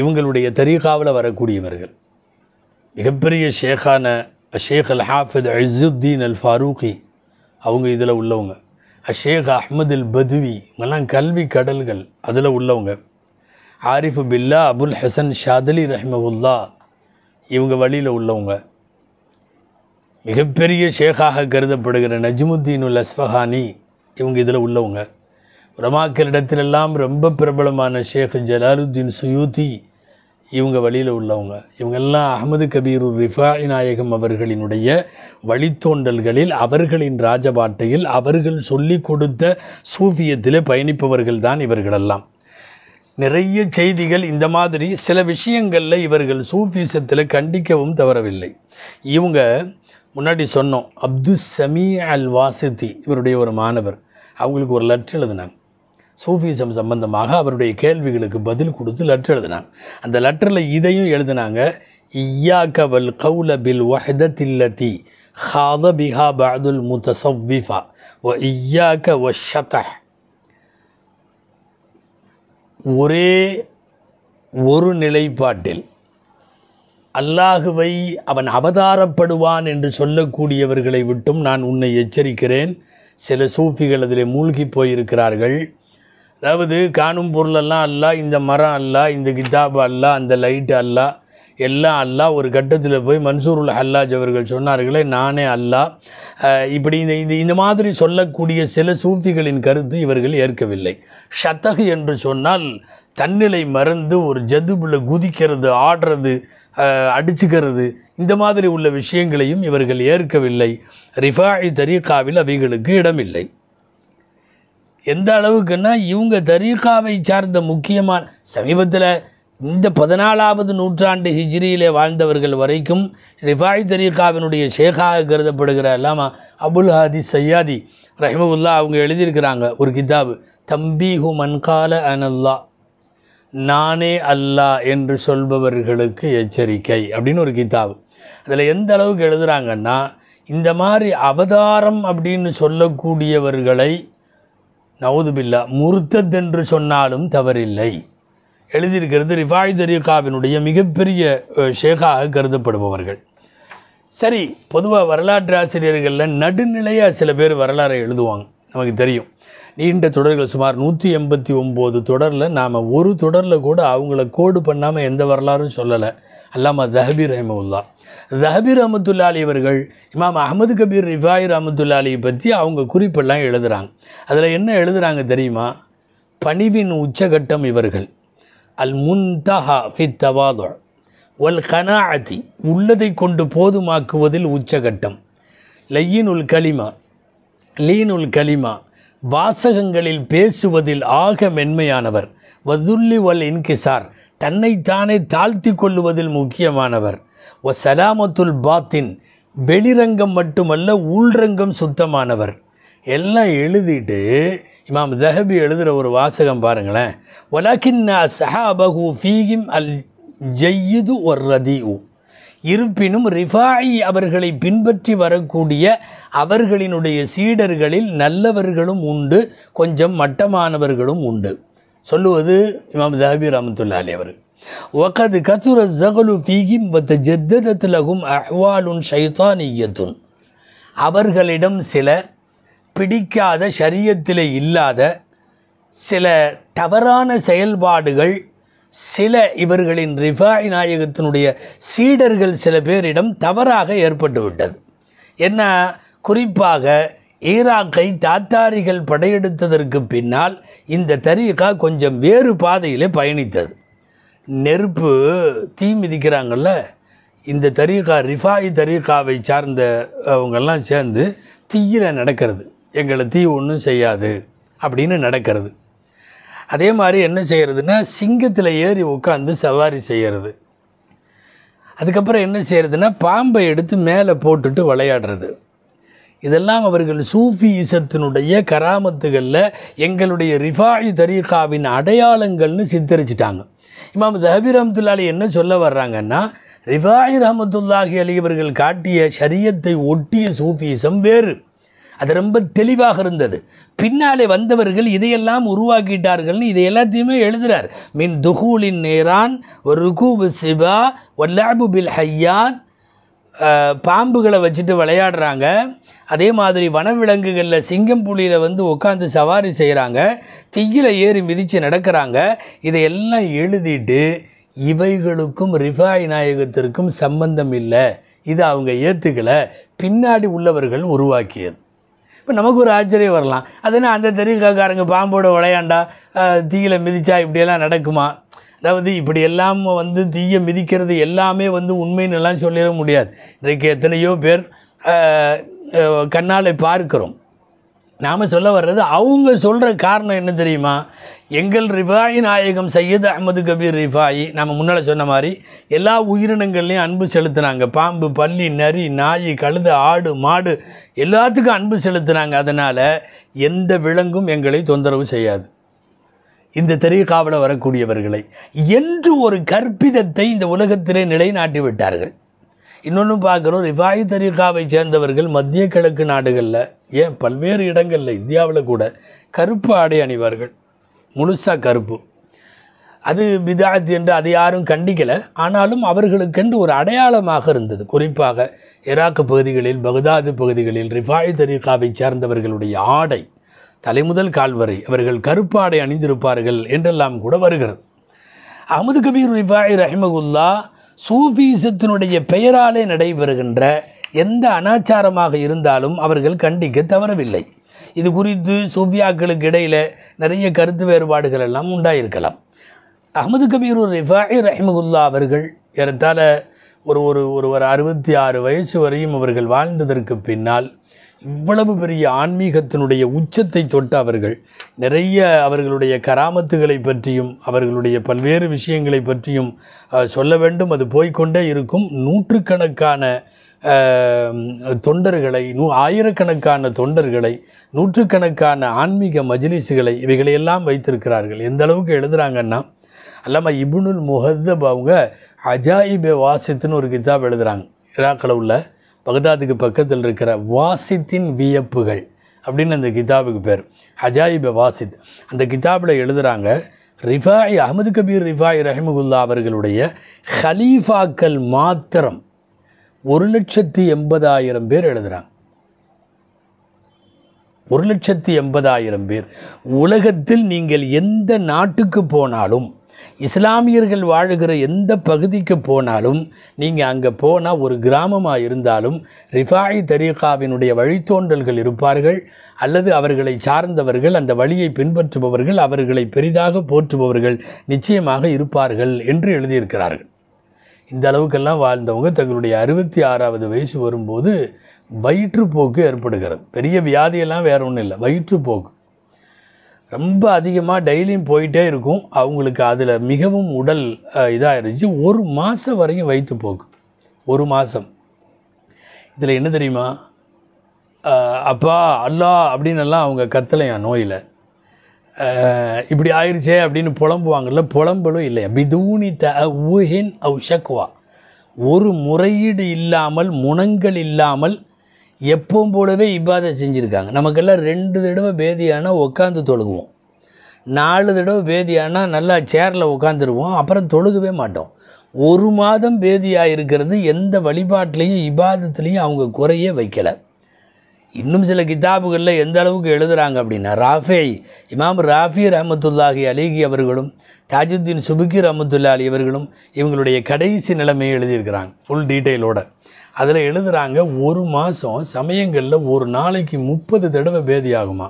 இவங்களுடைய தரிகாவில் வரக்கூடியவர்கள் மிகப்பெரிய ஷேகான அஷேக் அல் ஹாஃபித் அஜுத்தீன் அல் ஃபாரூகி அவங்க இதில் உள்ளவங்க அஷேக் அஹ்மது அல் பதுவி இதெல்லாம் கல்வி கடல்கள் அதில் உள்ளவங்க ஆரிஃபு பில்லா அபுல் ஹசன் ஷாதலி ரஹ்மவுல்லா இவங்க வழியில் உள்ளவங்க மிகப்பெரிய ஷேகாக கருதப்படுகிற நஜ்முத்தீன் உல் அஸ்வஹானி இவங்க இதில் உள்ளவங்க இடத்திலெல்லாம் ரொம்ப பிரபலமான ஷேக் ஜலாலுத்தீன் சுயூதி இவங்க வழியில் உள்ளவங்க இவங்கெல்லாம் அகமது கபீரு ரிஃபாய் நாயகம் அவர்களினுடைய வழித்தோண்டல்களில் அவர்களின் ராஜபாட்டையில் அவர்கள் சொல்லி கொடுத்த சூஃபியத்தில் பயணிப்பவர்கள் தான் இவர்களெல்லாம் நிறைய செய்திகள் இந்த மாதிரி சில விஷயங்களில் இவர்கள் சூஃபிசத்தில் கண்டிக்கவும் தவறவில்லை இவங்க முன்னாடி சொன்னோம் அப்துல் சமீ அல் வாசித்தி இவருடைய ஒரு மாணவர் அவங்களுக்கு ஒரு லெட்டர் எழுதினாங்க சூஃபிசம் சம்பந்தமாக அவருடைய கேள்விகளுக்கு பதில் கொடுத்து லெட்டர் எழுதினாங்க அந்த லெட்டரில் இதையும் எழுதினாங்க ஐயா கவல் கவுல பில் வஹத தில்லதி ஹாத பிஹா பதுல் சவ்விஃபா ஒ இய்யாக்க ஒ ஷத ஒரே ஒரு நிலைப்பாட்டில் அல்லாஹுவை அவன் அவதாரப்படுவான் என்று சொல்லக்கூடியவர்களை விட்டும் நான் உன்னை எச்சரிக்கிறேன் சில சூஃபிகள் அதில் மூழ்கி போயிருக்கிறார்கள் அதாவது காணும் பொருளெல்லாம் அல்ல இந்த மரம் அல்ல இந்த கிதாபு அல்ல அந்த லைட் அல்ல எல்லாம் அல்லா ஒரு கட்டத்தில் போய் மன்சூருல் ஹல்லாஜ் அவர்கள் சொன்னார்களே நானே அல்ல இப்படி இந்த இந்த இந்த மாதிரி சொல்லக்கூடிய சில சூழ்த்திகளின் கருத்து இவர்கள் ஏற்கவில்லை ஷத்தகு என்று சொன்னால் தன்னிலை மறந்து ஒரு ஜதுபில் குதிக்கிறது ஆடுறது அடிச்சுக்கிறது இந்த மாதிரி உள்ள விஷயங்களையும் இவர்கள் ஏற்கவில்லை ரிஃபாய் தரிகாவில் அவைகளுக்கு இடமில்லை எந்த அளவுக்குன்னா இவங்க தரீகாவை சார்ந்த முக்கியமான சமீபத்தில் இந்த பதினாலாவது நூற்றாண்டு ஹிஜ்ரியிலே வாழ்ந்தவர்கள் வரைக்கும் ரிஃபாய் தரீகாவினுடைய ஷேகாக கருதப்படுகிற இல்லாமா அபுல் ஹாதி சையாதி ரஹிமகுல்லா அவங்க எழுதியிருக்கிறாங்க ஒரு கிதாபு தம்பிஹு மன்கால அனல்லா நானே அல்லா என்று சொல்பவர்களுக்கு எச்சரிக்கை அப்படின்னு ஒரு கிதாபு அதில் எந்த அளவுக்கு எழுதுகிறாங்கன்னா இந்த மாதிரி அவதாரம் அப்படின்னு சொல்லக்கூடியவர்களை நவுதுபில்லா என்று சொன்னாலும் தவறில்லை எழுதியிருக்கிறது ரிஃபாய் தரியகாவினுடைய மிகப்பெரிய ஷேகாக கருதப்படுபவர்கள் சரி பொதுவாக வரலாற்று ஆசிரியர்களில் நடுநிலையாக சில பேர் வரலாறை எழுதுவாங்க நமக்கு தெரியும் நீண்ட தொடர்கள் சுமார் நூற்றி எண்பத்தி ஒம்பது தொடரில் நாம் ஒரு தொடரில் கூட அவங்கள கோடு பண்ணாமல் எந்த வரலாறும் சொல்லலை அல்லாமா ஜஹபீர் ரஹமுல்லா ஜஹபீர் அஹமத்துல்லா அலி அவர்கள் இமாம் அஹமது கபீர் ரிஃபாயிர் அஹமத்துல்லா அலியை பற்றி அவங்க குறிப்பெல்லாம் எழுதுகிறாங்க அதில் என்ன எழுதுகிறாங்க தெரியுமா பணிவின் உச்சகட்டம் இவர்கள் அல் முன்தஹா ஃபி தவாதோ ஒல் கனாஅதி உள்ளதை கொண்டு போதுமாக்குவதில் உச்சகட்டம் லையின் உல் கலிமா லீன் உல் கலிமா வாசகங்களில் பேசுவதில் ஆக மென்மையானவர் வதுல்லி வல் இன்கிசார் தன்னைத்தானே தாழ்த்தி கொள்ளுவதில் முக்கியமானவர் ஒ சலாமத்துல் பாத்தின் வெளிரங்கம் மட்டுமல்ல உள்ரங்கம் சுத்தமானவர் எல்லாம் எழுதிட்டு இமாம் தஹபி எழுதுகிற ஒரு வாசகம் பாருங்களேன் சஹா சஹாபகு ஃபீகிம் அல் ஜய்யுது ஒர் ரதியூ இருப்பினும் ரிஃபாயி அவர்களை பின்பற்றி வரக்கூடிய அவர்களினுடைய சீடர்களில் நல்லவர்களும் உண்டு கொஞ்சம் மட்டமானவர்களும் உண்டு சொல்லுவது இமாம் ஜாபி ரமத்துல்லா அலி அவர் ஒக்கது கத்துர ஜகலு பீகிம் பத்த ஜெத்ததத்துலகும் அஹ்வாலுன் ஷைத்தானியத்துன் அவர்களிடம் சில பிடிக்காத ஷரியத்தில் இல்லாத சில தவறான செயல்பாடுகள் சில இவர்களின் ரிஃபாய் நாயகத்தினுடைய சீடர்கள் சில பேரிடம் தவறாக ஏற்பட்டுவிட்டது என்ன குறிப்பாக ஈராக்கை தாத்தாரிகள் படையெடுத்ததற்கு பின்னால் இந்த தரீகா கொஞ்சம் வேறு பாதையில் பயணித்தது நெருப்பு தீ மிதிக்கிறாங்கள்ல இந்த தரீகா ரிஃபாய் தரீகாவை சார்ந்த அவங்கெல்லாம் சேர்ந்து தீயில் நடக்கிறது எங்களை தீ ஒன்றும் செய்யாது அப்படின்னு நடக்கிறது அதே மாதிரி என்ன செய்கிறதுனா சிங்கத்தில் ஏறி உட்காந்து சவாரி செய்கிறது அதுக்கப்புறம் என்ன செய்கிறதுனா பாம்பை எடுத்து மேலே போட்டுட்டு விளையாடுறது இதெல்லாம் அவர்கள் சூஃபி இசத்தினுடைய கராமத்துகளில் எங்களுடைய ரிஃபாயி தரீகாவின் அடையாளங்கள்னு சித்தரிச்சிட்டாங்க இமாம் தஹபி ரஹமத்துல்லாலி என்ன சொல்ல வர்றாங்கன்னா ரிஃபாயி ரஹமத்துல்லாஹி அலி அவர்கள் காட்டிய சரியத்தை ஒட்டிய இசம் வேறு அது ரொம்ப தெளிவாக இருந்தது பின்னாலே வந்தவர்கள் இதையெல்லாம் உருவாக்கிட்டார்கள்னு இதை எல்லாத்தையுமே எழுதுகிறார் மின் துகூலின் நேரான் ஒரு ருகூபு சிபா ஒல்லாபு பில் ஹையான் பாம்புகளை வச்சுட்டு விளையாடுறாங்க அதே மாதிரி வனவிலங்குகளில் சிங்கம் புலியில் வந்து உட்காந்து சவாரி செய்கிறாங்க திகில ஏறி மிதித்து நடக்கிறாங்க இதையெல்லாம் எழுதிட்டு இவைகளுக்கும் ரிஃபாய் நாயகத்திற்கும் சம்பந்தம் இல்லை இது அவங்க ஏற்றுக்கலை பின்னாடி உள்ளவர்கள் உருவாக்கியது இப்போ நமக்கு ஒரு ஆச்சரியம் வரலாம் அதனால் அந்த தெருக்காக்காரங்க பாம்போட விளையாண்டா தீயில மிதிச்சா இப்படியெல்லாம் நடக்குமா அதாவது இப்படி எல்லாம் வந்து தீயை மிதிக்கிறது எல்லாமே வந்து உண்மைன்னு எல்லாம் சொல்லிட முடியாது இன்றைக்கு எத்தனையோ பேர் கண்ணால் பார்க்கிறோம் நாம் சொல்ல வர்றது அவங்க சொல்கிற காரணம் என்ன தெரியுமா எங்கள் ரிஃபாயி நாயகம் சையத் அகமது கபீர் ரிஃபாயி நம்ம முன்னால் சொன்ன மாதிரி எல்லா உயிரினங்கள்லையும் அன்பு செலுத்தினாங்க பாம்பு பள்ளி நரி நாய் கழுத ஆடு மாடு எல்லாத்துக்கும் அன்பு செலுத்தினாங்க அதனால் எந்த விலங்கும் எங்களை தொந்தரவு செய்யாது இந்த தெரிய காவலை வரக்கூடியவர்களை என்று ஒரு கற்பிதத்தை இந்த உலகத்திலே நிலைநாட்டி விட்டார்கள் இன்னொன்று பார்க்குறோம் ரிவாயு தரிகாவை சேர்ந்தவர்கள் மத்திய கிழக்கு நாடுகளில் ஏன் பல்வேறு இடங்களில் இந்தியாவில் கூட கருப்பு ஆடை அணிவார்கள் முழுசாக கருப்பு அது விதாத் என்று அதை யாரும் கண்டிக்கலை ஆனாலும் அவர்களுக்கென்று ஒரு அடையாளமாக இருந்தது குறிப்பாக ஈராக்கு பகுதிகளில் பகதாது பகுதிகளில் ரிஃபாய் தரிகாவை சேர்ந்தவர்களுடைய ஆடை தலைமுதல் கால்வரை அவர்கள் கருப்பு ஆடை அணிந்திருப்பார்கள் என்றெல்லாம் கூட வருகிறது அகமது கபீர் ரிஃபாய் ரஹிமகுல்லா சூஃபீசத்தினுடைய பெயராலே நடைபெறுகின்ற எந்த அனாச்சாரமாக இருந்தாலும் அவர்கள் கண்டிக்க தவறவில்லை இது குறித்து சூஃபியாக்களுக்கு இடையில் நிறைய கருத்து வேறுபாடுகள் எல்லாம் உண்டாயிருக்கலாம் அகமது கபீர் ரிஃபாயி ரஹிமகுல்லா அவர்கள் ஏறத்தாழ ஒரு ஒரு ஒரு ஒரு அறுபத்தி ஆறு வயசு வரையும் அவர்கள் வாழ்ந்ததற்கு பின்னால் இவ்வளவு பெரிய ஆன்மீகத்தினுடைய உச்சத்தை தொட்ட அவர்கள் நிறைய அவர்களுடைய கராமத்துகளை பற்றியும் அவர்களுடைய பல்வேறு விஷயங்களை பற்றியும் சொல்ல வேண்டும் அது போய்கொண்டே இருக்கும் நூற்றுக்கணக்கான தொண்டர்களை நூ ஆயிரக்கணக்கான தொண்டர்களை நூற்றுக்கணக்கான ஆன்மீக மஜ்லிஸுகளை இவைகளையெல்லாம் வைத்திருக்கிறார்கள் எந்த அளவுக்கு எழுதுகிறாங்கன்னா அல்லாமல் இபுனுல் முஹத்தப் அவங்க அஜாயிபே வாசித்துன்னு ஒரு கிதாப் எழுதுகிறாங்க இராக்களவில் பகதாதுக்கு பக்கத்தில் இருக்கிற வாசித்தின் வியப்புகள் அப்படின்னு அந்த கிதாபுக்கு பேர் ஹஜாயிப வாசித் அந்த கிதாபில் எழுதுகிறாங்க ரிஃபாய் அகமது கபீர் ரிஃபாய் ரஹிமகுல்லா அவர்களுடைய ஹலீஃபாக்கள் மாத்திரம் ஒரு லட்சத்தி எண்பதாயிரம் பேர் எழுதுகிறாங்க ஒரு லட்சத்தி எண்பதாயிரம் பேர் உலகத்தில் நீங்கள் எந்த நாட்டுக்கு போனாலும் இஸ்லாமியர்கள் வாழுகிற எந்த பகுதிக்கு போனாலும் நீங்கள் அங்கே போனால் ஒரு கிராமமாக இருந்தாலும் ரிஃபாயி தரீகாவினுடைய வழித்தோன்றல்கள் இருப்பார்கள் அல்லது அவர்களை சார்ந்தவர்கள் அந்த வழியை பின்பற்றுபவர்கள் அவர்களை பெரிதாக போற்றுபவர்கள் நிச்சயமாக இருப்பார்கள் என்று எழுதியிருக்கிறார்கள் இந்த அளவுக்கெல்லாம் வாழ்ந்தவங்க தங்களுடைய அறுபத்தி ஆறாவது வயசு வரும்போது வயிற்றுப்போக்கு ஏற்படுகிறது பெரிய வியாதியெல்லாம் வேறு ஒன்றும் இல்லை வயிற்றுப்போக்கு ரொம்ப அதிகமாக டெய்லியும் போயிட்டே இருக்கும் அவங்களுக்கு அதில் மிகவும் உடல் இதாக இருந்துச்சு ஒரு மாதம் வரைக்கும் வயிற்று போக்கு ஒரு மாதம் இதில் என்ன தெரியுமா அப்பா அல்லா எல்லாம் அவங்க கத்தலையா நோயில் இப்படி ஆயிடுச்சே அப்படின்னு புலம்புவாங்கள்ல புலம்பலும் இல்லையா பிதூனி த ஊஹின் அவ் ஷக்வா ஒரு முறையீடு இல்லாமல் முனங்கள் இல்லாமல் எப்பவும் போலவே இப்பாதை செஞ்சுருக்காங்க நமக்கெல்லாம் ரெண்டு தடவை பேதியானா உட்காந்து தொழுகுவோம் நாலு தடவை பேதியானா நல்லா சேரில் உட்காந்துருவோம் அப்புறம் தொழுகவே மாட்டோம் ஒரு மாதம் பேதியாக இருக்கிறது எந்த வழிபாட்டிலையும் இபாதத்துலேயும் அவங்க குறையே வைக்கலை இன்னும் சில கிதாபுகளில் எந்த அளவுக்கு எழுதுகிறாங்க அப்படின்னா ராஃபே இமாம் ராஃபி ரஹமத்துல்லாஹி அலிகி அவர்களும் தாஜுத்தீன் சுபுக்கி ரஹமத்துல்லா அலி அவர்களும் இவங்களுடைய கடைசி நிலைமையை எழுதியிருக்கிறாங்க ஃபுல் டீட்டெயிலோட அதில் எழுதுகிறாங்க ஒரு மாதம் சமயங்களில் ஒரு நாளைக்கு முப்பது தடவை பேதி ஆகுமா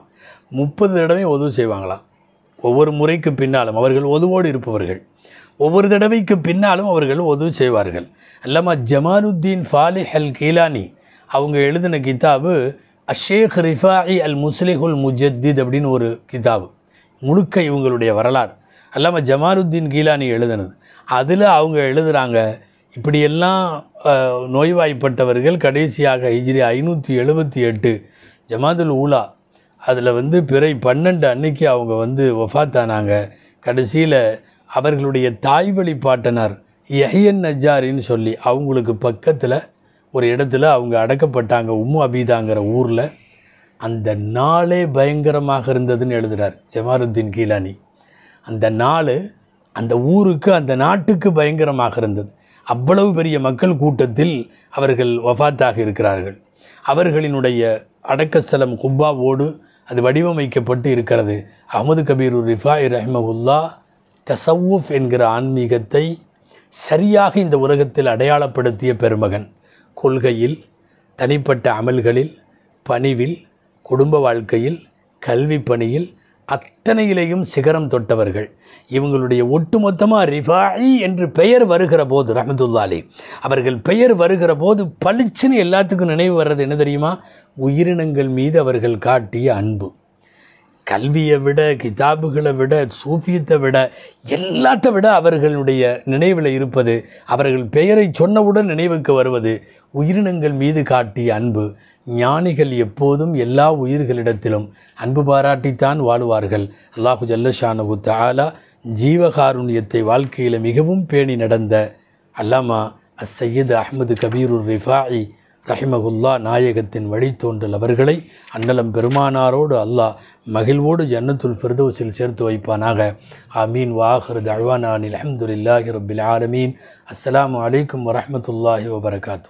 முப்பது தடவை உதவு செய்வாங்களாம் ஒவ்வொரு முறைக்கு பின்னாலும் அவர்கள் உதவோடு இருப்பவர்கள் ஒவ்வொரு தடவைக்கு பின்னாலும் அவர்கள் உதவு செய்வார்கள் அல்லாமல் ஜமாலுத்தீன் ஃபாலி அல் கீலானி அவங்க எழுதின கிதாபு அஷேக் இ அல் முஸ்லிஹுல் முஜத்தித் அப்படின்னு ஒரு கிதாபு முழுக்க இவங்களுடைய வரலாறு அல்லாமல் ஜமாலுத்தீன் கீலானி எழுதுனது அதில் அவங்க எழுதுகிறாங்க இப்படியெல்லாம் நோய்வாய்ப்பட்டவர்கள் கடைசியாக ஹிஜ்ரி ஐநூற்றி எழுபத்தி எட்டு ஜமாதுல் ஊலா அதில் வந்து பிறை பன்னெண்டு அன்னைக்கு அவங்க வந்து ஒஃபாத்தானாங்க கடைசியில் அவர்களுடைய தாய் வழி பாட்டனார் யஹியன் நஜாரின்னு சொல்லி அவங்களுக்கு பக்கத்தில் ஒரு இடத்துல அவங்க அடக்கப்பட்டாங்க உம்மு அபீதாங்கிற ஊரில் அந்த நாளே பயங்கரமாக இருந்ததுன்னு எழுதுகிறார் ஜமாருத்தீன் கீலானி அந்த நாள் அந்த ஊருக்கு அந்த நாட்டுக்கு பயங்கரமாக இருந்தது அவ்வளவு பெரிய மக்கள் கூட்டத்தில் அவர்கள் வஃபாத்தாக இருக்கிறார்கள் அவர்களினுடைய அடக்கஸ்தலம் குப்பாவோடு அது வடிவமைக்கப்பட்டு இருக்கிறது அகமது கபீரு ரிஃபாய் ரஹ்மகுல்லா தசவுஃப் என்கிற ஆன்மீகத்தை சரியாக இந்த உலகத்தில் அடையாளப்படுத்திய பெருமகன் கொள்கையில் தனிப்பட்ட அமல்களில் பணிவில் குடும்ப வாழ்க்கையில் கல்வி பணியில் அத்தனையிலையும் சிகரம் தொட்டவர்கள் இவங்களுடைய ஒட்டுமொத்தமாக ரிஃபாயி என்று பெயர் வருகிற போது ரஹமதுல்லாலி அவர்கள் பெயர் வருகிற போது பளிச்சுன்னு எல்லாத்துக்கும் நினைவு வர்றது என்ன தெரியுமா உயிரினங்கள் மீது அவர்கள் காட்டிய அன்பு கல்வியை விட கிதாபுகளை விட சூஃபியத்தை விட எல்லாத்த விட அவர்களுடைய நினைவில் இருப்பது அவர்கள் பெயரை சொன்னவுடன் நினைவுக்கு வருவது உயிரினங்கள் மீது காட்டிய அன்பு ஞானிகள் எப்போதும் எல்லா உயிர்களிடத்திலும் அன்பு பாராட்டித்தான் வாழ்வார்கள் அல்லாஹு ஜல்லஷானு தாலா ஜீவகாருண்யத்தை வாழ்க்கையில் மிகவும் பேணி நடந்த அல்லாமா அசையது அஹமது கபீருர் ரிஃபாயி ரஹிமகுல்லா நாயகத்தின் வழித்தோன்றல் அவர்களை அன்னலம் பெருமானாரோடு அல்லாஹ் மகிழ்வோடு ஜன்னத்துல் ஃபிர்தோஸில் சேர்த்து வைப்பானாக ஆமீன் வாஹர் அழ்வானானில் அஹமதுல்லாஹி ரபில் ஆலமீன் அஸ்லாம் வலைக்கம் வரமத்துல்லாஹி வபரகாத்து